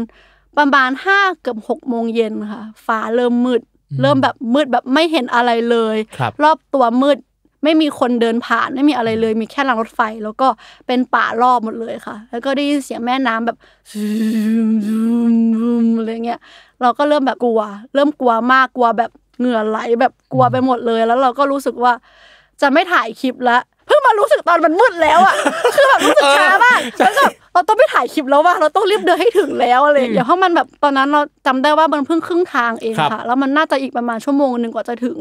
ประมาณห้าเกือบหกโมงเย็นค่ะ ฟ้าเริ่มมืด เริ่มแบบมืดแบบไม่เห็นอะไรเลย รอบตัวมืดไม่มีคนเดินผ่านไม่มีอะไรเลยมีแค่รางรถไฟ แล้วก็เป็นป่ารอบหมดเลยค่ะ แล้วก็ได้ยินเสียงแม่น้ำแบบซซึึมมอะไรเงี้ยเราก็เริ่มแบบกลัว เริ่มกลัวมากกลัวแบบเหงื่อไหลแบบกลัวไปหมดเลย แล้วเราก็รู้สึกว่าจะไม่ถ่ายคลิปละพิ่งมารู้สึกตอนมันมืดแล้วอ่ะ คือแบบรู้สึกช้ามากแล้วก็เราต้องไปถ่ายคลิปแล้วว่าเราต้องรีบเดินให้ถึงแล้วอะไรอย่างเียเพราะมันแบบตอนนั้นเราจำได้ว่ามันเพิ่งครึ่งทางเองค่ะ แล้วมันน่าจะอีกประมาณชั่วโมงหนึ่งกว่าจะถึง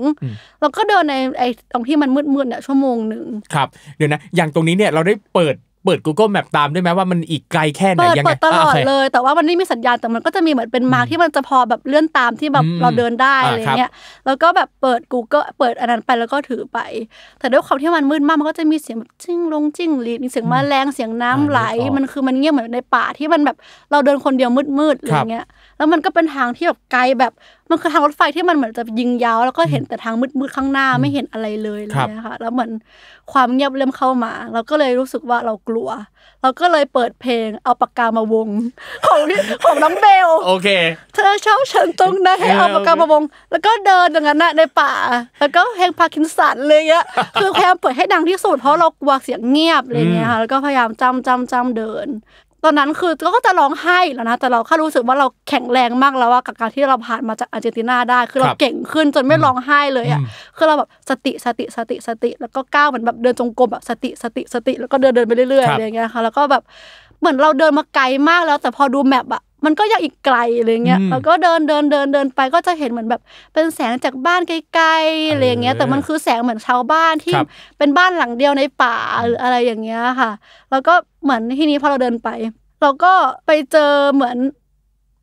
เราก็เดินในไอ้ตรงที่มันมืดๆเนี่ยชั่วโมงหนึ่งครับ เดี๋ยวนะ อย่างตรงนี้เนี่ยเราได้เปิดเปิด Google Map ตามได้ไหมว่ามันอีกไกลแค่ไหนยังไงเปิดตลอดเลย แต่ว่ามันไม่มีสัญญาณแต่มันก็จะมีเหมือนเป็นมาร์กที่มันจะพอแบบเลื่อนตามที่แบบเราเดินได้อะไรเงี้ยแล้วก็แบบเปิด Google เปิดอันนั้นไปแล้วก็ถือไปแต่ด้วยความที่มันมืดมากมันก็จะมีเสียงแบบจิ้งลงจิ้งหรีดมีเสียงแมลงเสียงน้ำไหล มันคือมันเงียบเหมือนในป่าที่มันแบบเราเดินคนเดียวมืดๆอะไรเงี้ยแล้วมันก็เป็นทางที่แบบไกลแบบมันคือทางรถไฟที่มันเหมือนจะยิงยาวแล้วก็เห็นแต่ทางมืดๆข้างหน้าไม่เห็นอะไรเลยเลยนค่ะแล้วเหมือนความเงียบเริ่มเข้ามาเราก็เลยรู้สึกว่าเรากลัว เราก็เลยเปิดเพลงเอาปากกามาวงของของน้องเบลโอเค เธอชอบฉันตรงนั้นให้เอาปากกามาวง แล้วก็เดินอย่างนั้นในป่าแล้วก็เพลงพาคินสันเลยอะคือพยายามเปิดให้ดังที่สุดเพราะเรากลัวเสียงเงียบอะไรเงี้ยค่ะแล้วก็พยายามจำจำจำเดินตอนนั้นคือก็จะร้องไห้แล้วนะแต่เราแค่รู้สึกว่าเราแข็งแรงมากแล้วว่ากับการที่เราผ่านมาจากอาร์เจนตินาได้คือเราเก่งขึ้นจนไม่ร้องไห้เลยอ่ะคือเราแบบสติสติสติสติแล้วก็ก้าวเหมือนแบบเดินจงกรมแบบสติสติสติแล้วก็เดินเดินไปเรื่อย ๆอะไรอย่างเงี้ยค่ะแล้วก็แบบเหมือนเราเดินมาไกลมากแล้วแต่พอดูแมปอะมันก็ยังอีกไกลอะไรเงี้ย แล้วก็เดินเดินเดินเดินไปก็จะเห็นเหมือนแบบเป็นแสงจากบ้านไกลๆอะไรเงี้ย แต่มันคือแสงเหมือนชาวบ้านที่เป็นบ้านหลังเดียวในป่าหรืออะไรอย่างเงี้ยค่ะ แล้วก็เหมือนที่นี้พอเราเดินไป เราก็ไปเจอเหมือน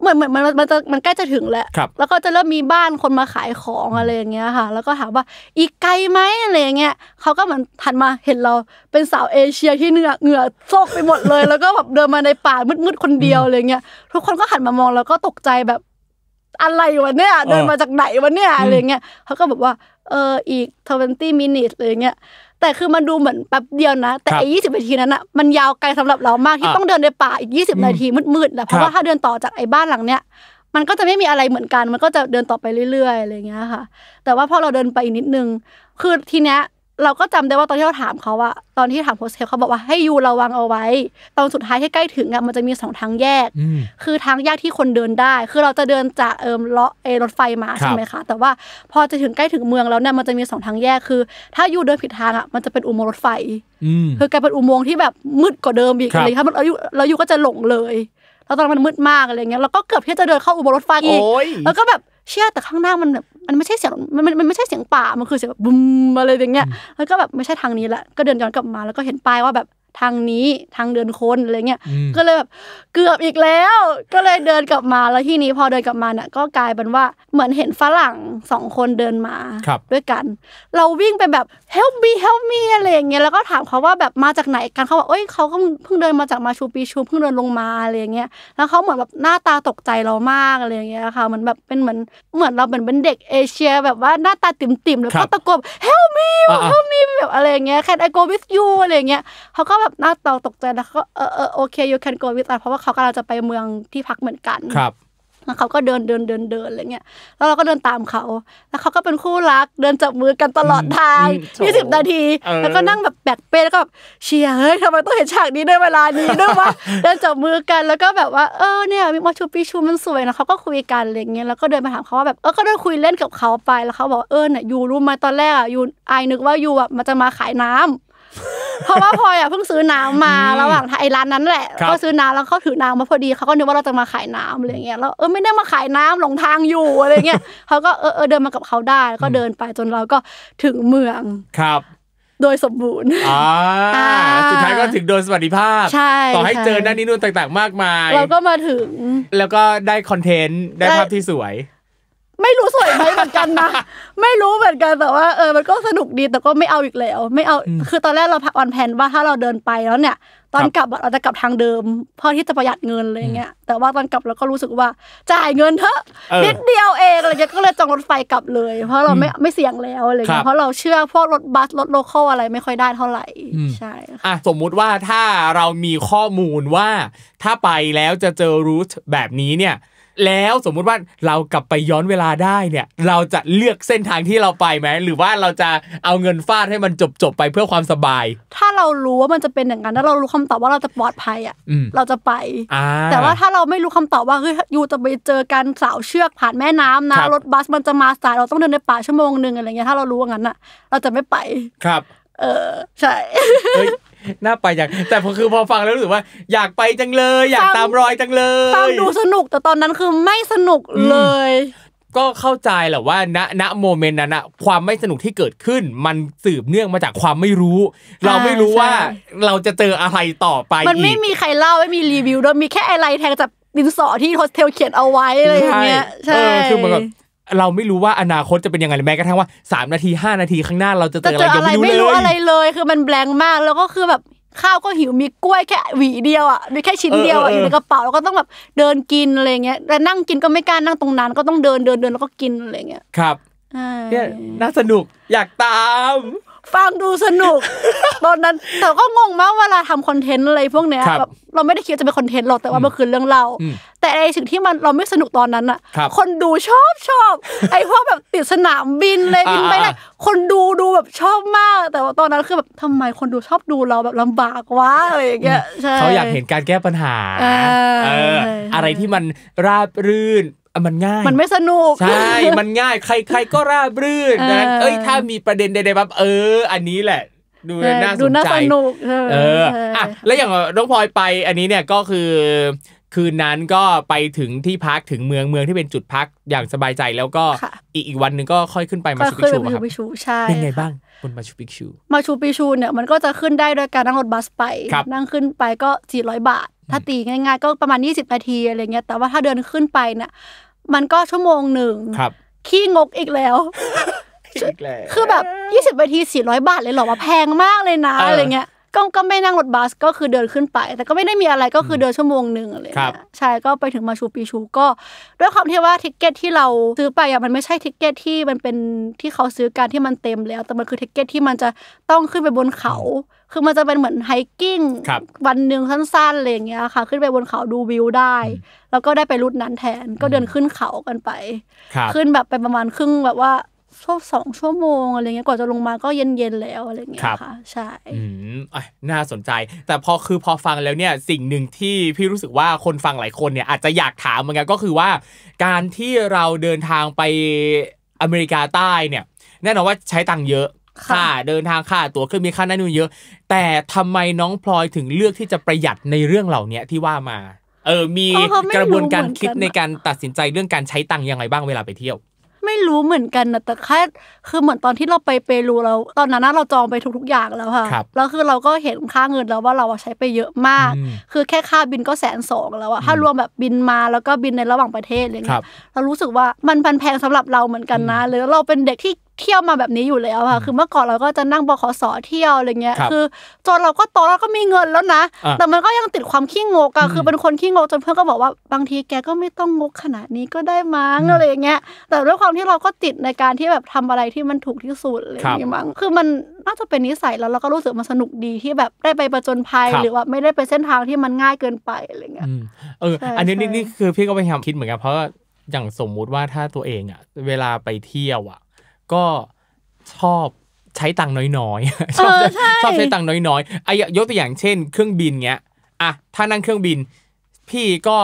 เหมือนเหมือนมันมันจะมันใกล้จะถึงแล้ว แล้วก็จะเริ่มมีบ้านคนมาขายของอะไรอย่างเงี้ยค่ะ แล้วก็ถามว่า อีกไกลไหมอะไรอย่างเงี้ยเขาก็เหมือนหันมาเห็นเราเป็นสาวเอเชียที่เหงื่อเหงื่อโซกไปหมดเลย แล้วก็แบบเดินมาในป่ามืดๆคนเดียวอะไรเงี้ยทุกคนก็หันมามอง แล้วก็ตกใจแบบอะไรวะเนี่ยเดินมาจากไหนวะเนี่ยอะไรเงี้ยเขาก็แบบว่าเอออีกทเวนตี minutes อะไรเงี้ยแต่คือมันดูเหมือนแป๊บเดียวนะ แต่ไอ้ยี่สิบนาทีนั้นอะมันยาวไกลสำหรับเรามากที่ต้องเดินในป่าอีกยี่สิบนาทีมืดๆนะเพราะว่าถ้าเดินต่อจากไอ้บ้านหลังเนี้ยมันก็จะไม่มีอะไรเหมือนกันมันก็จะเดินต่อไปเรื่อยๆอะไรเงี้ยค่ะ แต่ว่าพอเราเดินไปอีกนิดนึงคือทีเนี้ยเราก็จำได้ว่าตอนที่เราถามเขาว่าตอนที่ถามโฮสเทลเขาบอกว่าให้ยูระวังเอาไว้ ตอนสุดท้ายที่ใกล้ถึงอ่ะมันจะมีสองทางแยกคือทางแยกที่คนเดินได้ คือเราจะเดินจากเอิมเลาะเอรถไฟมาใช่ไหมคะแต่ว่าพอจะถึงใกล้ถึงเมืองแล้วเนี่ยมันจะมีสองทางแยกคือ ถ้ายูเดินผิดทางอ่ะมันจะเป็นอุโมงค์รถไฟคือกลายเป็นอุโมงค์ที่แบบมืดกว่าเดิมอีกอะไรครับเราอยู่ยูก็จะหลงเลยแล้วตอนนมันมืดมากอะไรเงี้ยเราก็เกือบที่จะเดินเข้าอุโมงค์รถไฟอีกแล้วก็แบบเชี่ยแต่ข้างหน้ามันมันไม่ใช่เสียงมันมันไม่ใช่เสียงป่า มันคือเสียงแบบบุมอะไรอย่างเงี้ยแล้วก็แบบไม่ใช่ทางนี้ละก็เดินย้อนกลับมาแล้วก็เห็นป้ายว่าแบบทางนี้ทางเดินคนอะไรเงี้ยก็เลยแบบเกือบอีกแล้ว ก็เลยเดินกลับมาแล้วที่นี้พอเดินกลับมาเนี่ยก็กลายเป็นว่าเหมือนเห็นฝรั่งสองคนเดินมาด้วยกัน เราวิ่งไปแบบ help me help me อะไรเงี้ยแล้วก็ถามเขาว่าแบบมาจากไหนกันเขาบอกเอ้ยเขาก็เพิ่งเดินมาจากมาชูปีชูเพิ่งเดินลงมาอะไรเงี้ยแล้วเขาเหมือนแบบหน้าตาตกใจเรามากอะไรเงี้ยค่ะเหมือนแบบเป็นเหมือนเหมือนเราเหมือนเป็นเด็กเอเชียแบบว่าหน้าตาติ่มๆแล้วก็ตะโกน help me help me แบบอะไรเงี้ย can I go with you อะไรเงี้ยเขาก็แบบหน้าตอตกใจแล้วก็เออเออโอเค you can go with us เพราะว่าเขากำลังจะไปเมืองที่พักเหมือนกันครับแล้วเขาก็เดินเดินเดินเดินอะไรเงี้ยแล้วเราก็เดินตามเขาแล้วเขาก็เป็นคู่รักเดินจับมือกันตลอดทาง20นาที แล้วก็นั่งแบบแบกเป้แล้วก็แบบเชียร์เฮ้ยทำไมต้องเห็นฉากนี้ด้วยเวลานี้ด้วยวะเดินจับมือกันแล้วก็แบบว่าเออเนี่ยมิมาชูปีชูมันสวยนะเขาก็คุยกันอะไรเงี้ยแล้วก็เดินมาถามเขาว่าแบบเออก็ได้คุยเล่นกับเขาไปแล้วเขาบอกเออเนี่ยยูรู้มาตอนแรกอ่ะยูไอนึกว่ายูแบบมันจะมาขายน้ำเพราะว่าพลอยอ่ะเพิ่งซื้อน้ำมาระหว่างไอ้ร้านนั้นแหละก็ซื้อน้ำแล้วเขาถือน้ำมาพอดีเขาก็นึกว่าเราจะมาขายน้ำอะไรเงี้ยแล้วเออไม่ได้มาขายน้ำหลงทางอยู่อะไรเงี้ยเขาก็เออเดินมากับเขาได้ก็เดินไปจนเราก็ถึงเมืองครับ โดยสมบูรณ์อ่าสุดท้ายก็ถึงโดยสวัสดิภาพใช่ต่อให้เจอหน้านี้นู่นต่างๆมากมายเราก็มาถึง แล้วก็ได้คอนเทนต์ได้ภาพที่สวยไม่รู้สวยไหมเหมือนกันนะไม่รู้เหมือนกันแต่ว่าเออมันก็สนุกดีแต่ก็ไม่เอาอีกแล้ว ไม่เอาคือตอนแรกเราวันแผนว่า ถ้าเราเดินไปแล้วเนี่ย ตอนกลับเราจะกลับทางเดิมเพอที่จะประหยัดเงินอะไรเงี้ยแต่ว่าตอนกลับเราก็รู้สึกว่าจ่ายเงินเถอะนิดเดียวเองอะไรเงี้ยก็เลยจองรถไฟกลับเลย เพราะเราไม่ไม่เสี่ยงแล้วอะไรเงี้ยเพราะเราเชื่อพวกรถบัสรถโลคอลอะไรไม่ค่อยได้เท่าไหร่ใช่ค่ะสมมุติว่าถ้าเรามีข้อมูลว่าถ้าไปแล้วจะเจอรูทแบบนี้เนี่ยแล้วสมมุติว่าเรากลับไปย้อนเวลาได้เนี่ย เราจะเลือกเส้นทางที่เราไปไหมหรือว่าเราจะเอาเงินฟาดให้มันจบจบไปเพื่อความสบาย ถ้าเรารู้ว่ามันจะเป็นอย่างนั้นแล้วเรารู้คำตอบว่าเราจะปลอดภัยอ่ะเราจะไปแต่ว่าถ้าเราไม่รู้คำตอบว่าเฮ้ยยูจะไปเจอการสาวเชือกผ่านแม่น้ำนะรถบัสมันจะมาสายเราต้องเดินในป่าชั่วโมงหนึ่งอะไรเงี้ยถ้าเรารู้ว่างั้นอ่ะ เราจะไม่ไปครับ เออใช่น่าไปอยากแต่พอคือพอฟังแล้วรู้สึกว่า อยากไปจังเลยอยากตามรอยจังเลยฟังดูสนุกแต่ตอนนั้นคือไม่สนุกเลย ก็เข้าใจแหละว่าณณโมเมนต์นั้นอะความไม่สนุกที่เกิดขึ้น มันสืบเนื่องมาจากความไม่รู้ เราไม่รู้ว่าเราจะเจออะไรต่อไปมันไม่มีใครเล่าไม่มีรีวิวด้วยมีแค่อะไรแทงจากดินสอที่โฮสเทลเขียนเอาไว้อะไรอย่างเงี้ยใช่คือมันแบบเราไม่รู้ว่าอนาคตจะเป็นยังไงแม้กระทั่งว่า3นาที5 นาทีข้างหน้าเราจะเจออะไรยังไม่รู้อะไรเลยคือมันแบงมากแล้วก็คือแบบข้าวก็หิวมีกล้วยแค่หวีเดียวอ่ะมีแค่ชิ้นเดียวอ่ะอยู่ในกระเป๋าแล้วก็ต้องแบบเดินกินอะไรเงี้ยแต่นั่งกินก็ไม่กล้านั่งตรงนั้นก็ต้องเดินเดินเดินแล้วก็กินอะไรเงี้ยครับเนี่ยน่าสนุกอยากตามฟังดูสนุกตอนนั้นแต่ก็งงมากเวลาทำคอนเทนต์อะไรพวกเนี้ยแบบเราไม่ได้คิดว่าจะเป็นคอนเทนต์หรอกแต่ว่ามันคือเรื่องเรา แต่ไอสิ่งที่มันเราไม่สนุกตอนนั้นอะคนดูชอบชอบไอพวกแบบติดสนามบินเลยบินไปได้คนดูดูแบบชอบมาก แต่ว่าตอนนั้นคือแบบทำไมคนดูชอบดูเราแบบลำบากวะอะไรอย่างเงี้ยใช่เขาอยากเห็นการแก้ปัญหาอะไรที่มันราบรื่นมันง่าย มันไม่สนุกใช่ มันง่ายใครใครก็ราบรื่นนะเอ้ยถ้ามีประเด็นใดๆั๊บเอออันนี้แหละ ดูน่าสนใจนุกเอออ่ะแล้วอย่างน้องพลอยไปอันนี้เนี่ยก็คือ คืนนั้นก็ไปถึงที่พักถึงเมืองเมืองที่เป็นจุดพักอย่างสบายใจแล้วก็อีกอีกวันหนึ่งก็ค่อยขึ้นไปมาชูปิชูครับเป็นไงบ้างบนมาชูปิชูมาชูปิชู เนี่ยมันก็จะขึ้นได้โดยการนั่งรถบัสไปนั่งขึ้นไปก็400บาทถ้าตีง่าย ๆก็ประมาณ20นาทีอะไรเงี้ยแต่ว่าถ้าเดินขึ้นไปเนี่ยมันก็ชั่วโมงหนึ่งครับ ขี้งกอีกแล้ว คือแบบยี่สิบนาทีสี่ร้อยบาทเลยหรอว่าแพงมากเลยนะอะไรเงี้ยก็ก็ไม่นั่งรถบัสก็คือเดินขึ้นไป แต่ก็ไม่ได้มีอะไรก็คือเดินชั่วโมงหนึ่งอะไรใช่ก็ไปถึงมาชูปีชูก็ด้วยความที่ว่าทิกเก็ตที่เราซื้อไปอ่ะมันไม่ใช่ทิกเก็ตที่มันเป็นที่เขาซื้อการที่มันเต็มแล้ว แต่มันคือทิกเก็ตที่มันจะต้องขึ้นไปบนเขา คือมันจะเป็นเหมือนไฮกิ้งวันหนึ่งสั้นๆอะไรอย่างเงี้ยค่ะ ขึ้นไปบนเขาดูวิวได้ แล้วก็ได้ไปรุดนั้นแทนก็เดินขึ้นเขากันไป ขึ้นแบบไปประมาณครึ่งแบบว่าช่วงสองชั่วโมงอะไรเงี้ยกว่าจะลงมาก็เย็นเย็นแล้วอะไรเงี้ยค่ะใช่อืมอน่าสนใจ แต่พอคือพอฟังแล้วเนี่ยสิ่งหนึ่งที่พี่รู้สึกว่าคนฟังหลายคนเนี่ยอาจจะอยากถามเหมือนกันก็คือว่า การที่เราเดินทางไปอเมริกาใต้เนี่ย แน่นอนว่าใช้ตังค์เยอะ ค่า เดินทางค่าตั๋วคือมีค่านั่นนู่นเยอะ แต่ทำไมน้องพลอยถึงเลือกที่จะประหยัดในเรื่องเหล่านี้ที่ว่ามาเออมีกระบวนการคิดในการตัดสินใจเรื่องการใช้ตังค์ยังไงบ้างเวลาไปเที่ยวไม่รู้เหมือนกันนะแต่แค่คือเหมือนตอนที่เราไปเปรูเราตอนนั้นเราจองไปทุกๆอย่างแล้วค่ะแล้วคือเราก็เห็นค่าเงินแล้วว่าเราใช้ไปเยอะมาก คือแค่ค่าบินก็แสนสองแล้วอะถ้ารวมแบบบินมาแล้วก็บินในระหว่างประเทศอะไรเงี้ยเรารู้สึกว่ามันพันแพงสำหรับเราเหมือนกันนะหรือเราเป็นเด็กที่เที่ยวมาแบบนี้อยู่แล้วค่ะ คือเมื่อก่อนเราก็จะนั่งบขสเที่ยวอะไรเงี้ย คือจนเราก็โตแล้วก็มีเงินแล้วนะ แต่มันก็ยังติดความขี้งกอะคือเป็นคนขี้งกจนเพื่อนก็บอกว่าบางทีแกก็ไม่ต้องงกขนาดนี้ก็ได้มั้งอะไรเงี้ย แต่ด้วยความที่เราก็ติดในการที่แบบทำอะไรที่มันถูกที่สุดอะไรอย่างเงี้ยมั้งคือมันน่าจะเป็นนิสัยแล้วเราก็รู้สึกมันสนุกดีที่แบบได้ไปประจนภัยหรือว่าไม่ได้ไปเส้นทางที่มันง่ายเกินไปอะไรเงี้ยเอออันนี้นี่คือพี่ก็พยายามคิดเหมือนกัน เพราะอย่างสมมุติว่าถ้าตัวเองอะเวลาไปเที่ยวอะก็ชอบใช้ตังค์น้อยๆชอบชอบใช้ตังค์น้อยๆไอ้ยกตัวอย่างเช่น เครื่องบินเงี้ยอ่ะถ้านั่งเครื่องบิน พี่ก็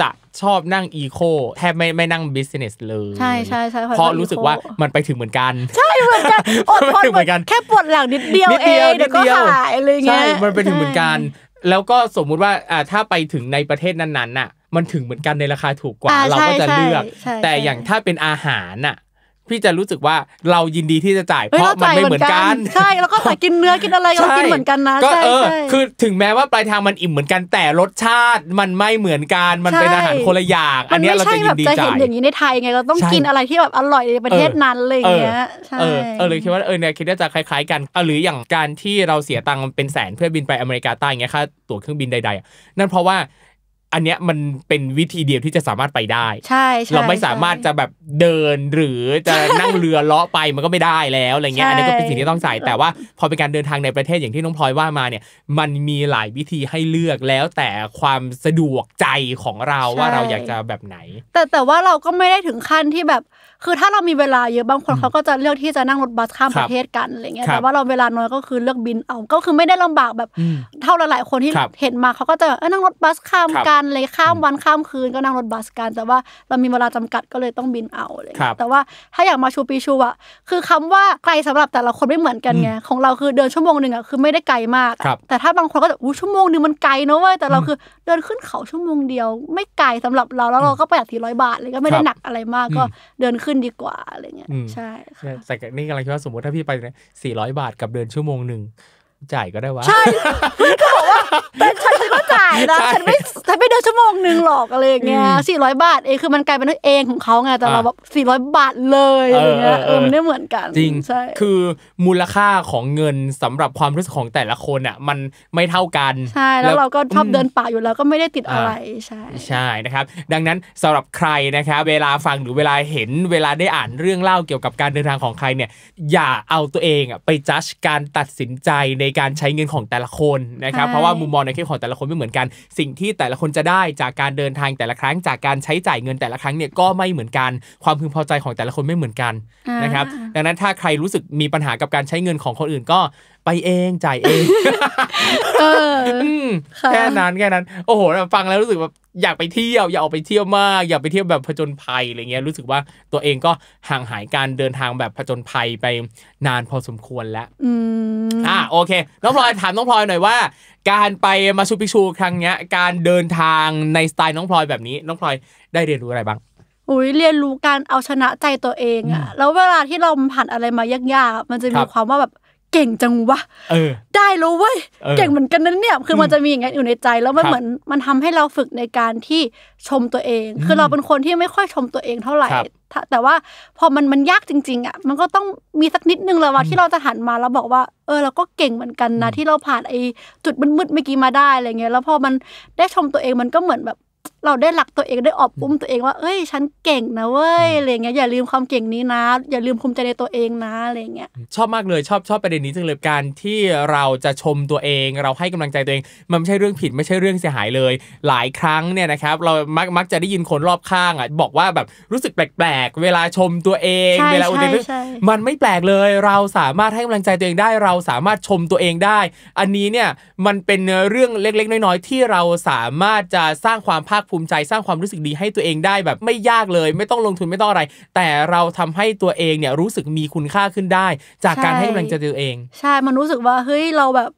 จะชอบนั่งอีโคแทบไม่ไม่นั่งบิสเนสเลยใช่ใช่ใช่เพราะรู้สึกว่ามันไปถึงเหมือนกันใช่เหมือนกันอดทนเหมือนกันแค่ปวดหลังนิดเดียวเองเดี๋ยวก็หายเลยเงี้ยใช่มันไปถึงเหมือนกัน แล้วก็สมมุติว่าอ่าถ้าไปถึงในประเทศนั้น ๆ น่ะ มันถึงเหมือนกันในราคาถูกกว่าเราก็จะเลือก แต่อย่างถ้าเป็นอาหารน่ะพี่จะรู้สึกว่าเรายินดีที่จะจ่ายเพราะมันไม่เหมือนกันใช่แล้วก็ใายกินเนื้อกินอะไรก็กินเหมือนกันนะก็เออคือถึงแม้ว่าปลายทางมันอิ่มเหมือนกัน แต่รสชาติมันไม่เหมือนกันมันเป็นอาหารคนละอย่างอันนี้เราจะยินดีจ่ายจะเห็นอย่างนี้ในไทยไงเราต้องกินอะไรที่แบบอร่อยในประเทศนั้นเลยเนี้ยใช่เออเลยคิดว่าเออเนี่ยคิดว่าจะคล้ายๆกันเออหรืออย่างการที่เราเสียตังค์เป็นแสนเพื่อบินไปอเมริกาใต้เงี้ยค่าตั๋วเครื่องบินใดๆนั่นเพราะว่าอันเนี้ยมันเป็นวิธีเดียวที่จะสามารถไปได้ ใช่เราไม่สามารถจะแบบเดินหรือจะนั่งเรือเลาะไป มันก็ไม่ได้แล้วอะไรเงี้ยอันนี้ก็เป็นสิ่งที่ต้องใส่แต่ว่าพอเป็นการเดินทางในประเทศอย่างที่น้องพลอยว่ามาเนี่ยมันมีหลายวิธีให้เลือกแล้ว แต่ความสะดวกใจของเราว่าเราอยากจะแบบไหน แต่แต่ว่าเราก็ไม่ได้ถึงขั้นที่แบบคือถ้าเรามีเวลาเยอะบางคนเขาก็จะเลือกที่จะนั่งรถบัสข้ามประเทศกันอะไรเงี้ยแต่ว่าเราเวลาน้อยก็คือเลือกบินเอาก็คือไม่ได้ลำบากแบบเท่าหลายๆคนที่เห็นมาเขาก็จะเอานั่งรถบัสข้ามกันเลยข้ามวันข้ามคืน ก็นั่งรถบัสกันแต่ว่าเรามีเวลาจำกัดก็เลยต้องบินเอาเลย แต่ว่าถ้าอยากมาชูปีชูอะคือคำว่าไกลสำหรับแต่ละคนไม่เหมือนกันไงของเราคือเดินชั่วโมงหนึ่งอะคือไม่ได้ไกลมากแต่ถ้าบางคนก็จะอู้ชั่วโมงหนึ่งมันไกลเนอะเว้ยแต่เราคือเดินขึ้นเขาชั่วโมงเดียว ไม่ไกลสำหรับเราแล้วเราก็ประหยัดสี่ร้อยบาทเลยก็ไม่ได้หนักอะไรมากก็เดินขึ้นึ้นดีกว่าอะไรเงี้ยใช่ค่ะแต่นี่กำลังคิดว่าสมมติถ้าพี่ไปเนี่ยสี่ร้อยบาทกับเดินชั่วโมงหนึ่งจ่ายก็ได้วะใช่กอบอกว่าแต่ฉันก็จ่ายนะฉันไม่ฉันไม่เดินชั่วโมงหนึ่งหรอกอะไรเงี้ยสี่ร้อยบาทเองคือมันกลายเป็นเองของเขาไงแต่เราแบบสี่ร้อยบาทเลยอะไรเงี้ยเออมันไม่เหมือนกันจริงใช่คือมูลค่าของเงินสำหรับความรู้สึกของแต่ละคนอ่ะมันไม่เท่ากันใช่แล้วเราก็ชอบเดินป่าอยู่แล้วก็ไม่ได้ติดอะไรใช่ใช่นะครับดังนั้นสำหรับใครนะครับเวลาฟังหรือเวลาเห็นเวลาได้อ่านเรื่องเล่าเกี่ยวกับการเดินทางของใครเนี่ยอย่าเอาตัวเองอ่ะไปจัดการตัดสินใจในการใช้เงินของแต่ละคนนะครับ เพราะว่ามุมมองในเคสของแต่ละคนไม่เหมือนกัน สิ่งที่แต่ละคนจะได้จากการเดินทางแต่ละครั้ง จากการใช้จ่ายเงินแต่ละครั้งเนี่ยก็ไม่เหมือนกัน ความพึงพอใจของแต่ละคนไม่เหมือนกันนะครับ ดังนั้นถ้าใครรู้สึกมีปัญหากับการใช้เงินของคนอื่นก็ไปเองจ่ายเองแค่นั้นแค่นั้น โอ้โหฟังแล้วรู้สึกแบบอยากไปเที่ยวอยากออกไปเที่ยวมาก อยากไปเที่ยวแบบผจญภัยอะไรเงี้ยรู้สึกว่าตัวเองก็ห่างหายการเดินทางแบบผจญภัยไปนานพอสมควรแล้วอ่าโอเค น้องพลอยถามน้องพลอยหน่อยว่า การไปมาชูปิชูครั้งเนี้ย การเดินทางในสไตล์น้องพลอยแบบนี้น้องพลอยได้เรียนรู้อะไรบ้างอุ้ยเรียนรู้การเอาชนะใจตัวเองอะแล้วเวลาที่เราผ่านอะไรมายากๆมันจะมีความว่าแบบเก่งจังวะได้แล้วเว้ยเก่งเหมือนกันนั้นเนี่ย คือมันจะมีอย่างเงี้ยอยู่ในใจแล้วมันเหมือนมันทำให้เราฝึกในการที่ชมตัวเอง คือเราเป็นคนที่ไม่ค่อยชมตัวเองเท่าไหร่แต่ว่าพอมันมันยากจริง ๆอ่ะมันก็ต้องมีสักนิดนึงแล้วว่าที่เราจะหันมาแล้วบอกว่าเออเราก็เก่งเหมือนกันนะที่เราผ่านไอ้จุดมืดๆเมื่อกี้มาได้อะไรเงี้ยแล้วพอมันได้ชมตัวเองมันก็เหมือนแบบเราได้หลักตัวเองได้อบอุ้มตัวเองว่า เอ้ย ฉันเก่งนะเว้ยอะไรเงี้ยอย่าลืมความเก่งนี้นะ อย่าลืมภูมิใจในตัวเองนะอะไรเงี้ยชอบมากเลยชอบชอบประเด็นนี้จังเลยการที่เราจะชมตัวเองเราให้กำลังใจตัวเอง มันไม่ใช่เรื่องผิดไม่ใช่เรื่องเสียหายเลย หลายครั้งเนี่ยนะครับ เรามักมักจะได้ยินคนรอบข้างอ่ะบอกว่าแบบรู้สึกแปลกๆ เวลาชมตัวเองเวลาอุทิศมันไม่แปลกเลย เราสามารถให้กำลังใจตัวเองได้เราสามารถชมตัวเองได้ อันนี้เนี่ยมันเป็นเรื่องเล็กๆ น้อยๆที่เราสามารถจะสร้างความภาคภูมิใจสร้างความรู้สึกดีให้ตัวเองได้แบบไม่ยากเลย ไม่ต้องลงทุนไม่ต้องอะไรแต่เราทำให้ตัวเองเนี่ยรู้สึกมีคุณค่าขึ้นได้จากการให้กำลังใจตัวเองใช่มันรู้สึกว่าเฮ้ยเราแบบ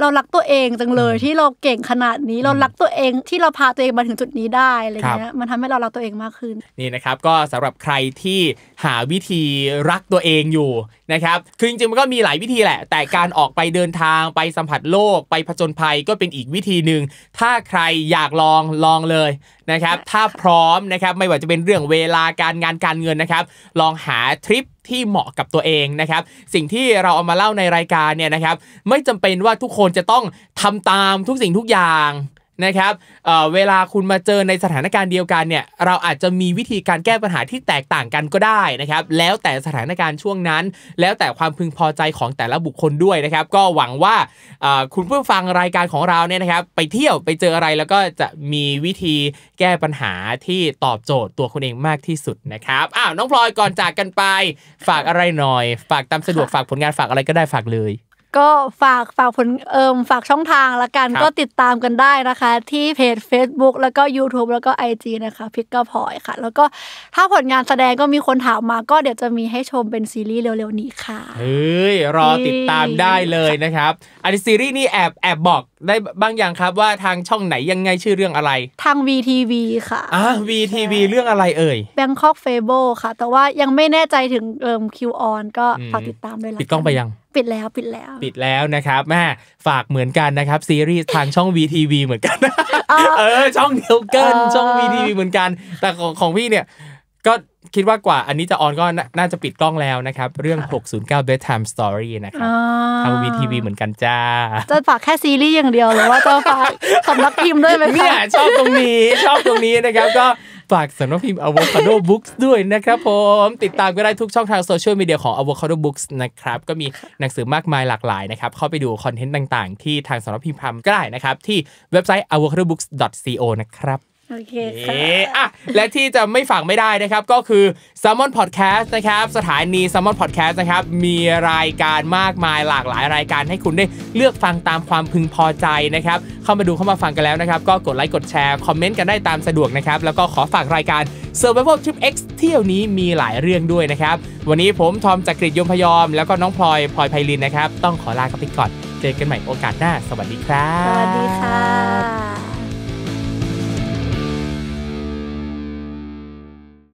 เรารักตัวเองจังเลยที่เราเก่งขนาดนี้เรารักตัวเองที่เราพาตัวเองมาถึงจุดนี้ได้อะไรเงี้ยมันทำให้เรารักตัวเองมากขึ้นนี่นะครับก็สำหรับใครที่หาวิธีรักตัวเองอยู่นะครับคือจริงๆมันก็มีหลายวิธีแหละ แต่การออกไปเดินทางไปสัมผัสโลกไปผจญภัยก็เป็นอีกวิธีหนึ่งถ้าใครอยากลองลองเลยนะครับ ถ้าพร้อมนะครับไม่ว่าจะเป็นเรื่องเวลาการงานการเงินนะครับลองหาทริปที่เหมาะกับตัวเองนะครับสิ่งที่เราเอามาเล่าในรายการเนี่ยนะครับไม่จำเป็นว่าทุกคนจะต้องทำตามทุกสิ่งทุกอย่างนะครับเเวลาคุณมาเจอในสถานการณ์เดียวกันเนี่ย เราอาจจะมีวิธีการแก้ปัญหาที่แตกต่างกันก็ได้นะครับ แล้วแต่สถานการณ์ช่วงนั้น แล้วแต่ความพึงพอใจของแต่ละบุคคลด้วยนะครับ ก็หวังว่าคุณผู้ฟังรายการของเราเนี่ยนะครับ ไปเที่ยวไปเจออะไรแล้วก็จะมีวิธีแก้ปัญหาที่ตอบโจทย์ตัวคุณเองมากที่สุดนะครับ อ้าว น้องพลอยก่อนจากกันไป ฝากอะไรหน่อย ฝากตามสะดวก ฝากผลงาน ฝากอะไรก็ได้ ฝากเลยก็ฝากฝากผลเอิมฝากช่องทางละกันก็ติดตามกันได้นะคะ ที่เพจ Facebook แล้วก็ YouTube แล้วก็ IG นะคะพิกกะพอยค่ะ แล้วก็ถ้าผลงานแสดงก็มีคนถามมา ก็เดี๋ยวจะมีให้ชมเป็นซีรีส์เร็วๆ นี้ค่ะเฮ้ย รอติดตามได้เลยนะครับอันนี้ซีรีส์นี่แอบแอบบอกได้บางอย่างครับว่าทางช่องไหนยังไงชื่อเรื่องอะไร ทาง VTV ค่ะอ่า VTV เรื่องอะไรเอ่ย Bangkok Fable ค่ะ แต่ว่ายังไม่แน่ใจถึงเอิมคิวออนก็ฝากติดตามด้วยละปิดกล้องไปยังปิดแล้วปิดแล้ว ปิดแล้วนะครับแม่ฝากเหมือนกันนะครับซีรีส์ทางช่อง VTV เหมือนกัน เออ ช่องเดียวกันช่อง VTV เหมือนกัน แต่ของของพี่เนี่ยก็คิดว่ากว่า อันนี้จะออนก็น่าจะปิดกล้องแล้วนะครับเรื่อง 609 bedtime story นะครับทางวีทีวีเหมือนกันจ้าจะฝากแค่ซีรีส์อย่างเดียวหรือว่าจะฝากสำนักพิมพ์ด้วยไหมเนี่ยชอบตรงนี้ชอบตรงนี้นะครับก็ฝากสำนักพิมพ์ Avocado Books ด้วยนะครับผมติดตามก็ได้ทุกช่องทางโซเชียลมีเดียของ Avocado Books นะครับ ก็มีหนังสือมากมายหลากหลายนะครับ เข้าไปดูคอนเทนต์ต่างๆ ที่ทางสำนักพิมพ์ทำก็ได้นะครับ ที่เว็บไซต์ avocadobooks.co นะครับโอเคค่ะอ่ะและที่จะไม่ฝากไม่ได้นะครับก็คือ s ซ m o n Podcast นะครับ สถานี s ซ m o n Podcast นะครับ มีรายการมากมายหลากหลายรายการ ให้คุณได้เลือกฟังตามความพึงพอใจนะครับ เข้ามาดูเข้ามาฟังกันแล้วนะครับ ก็กดไลค์กดแชร์คอมเมนต์กันได้ตามสะดวกนะครับ แล้วก็ขอฝากรายการ Survival Trip X เที่ยวนี้มีหลายเรื่องด้วยนะครับ วันนี้ผมทอมจากกรีฑยมพยอม แล้วก็น้องพลอยพลอยไพลินนะครับต้องขอลาไปก่อนเจอกันใหม่โอกาสหน้า สวัสดีครับสวัสดีค่ะ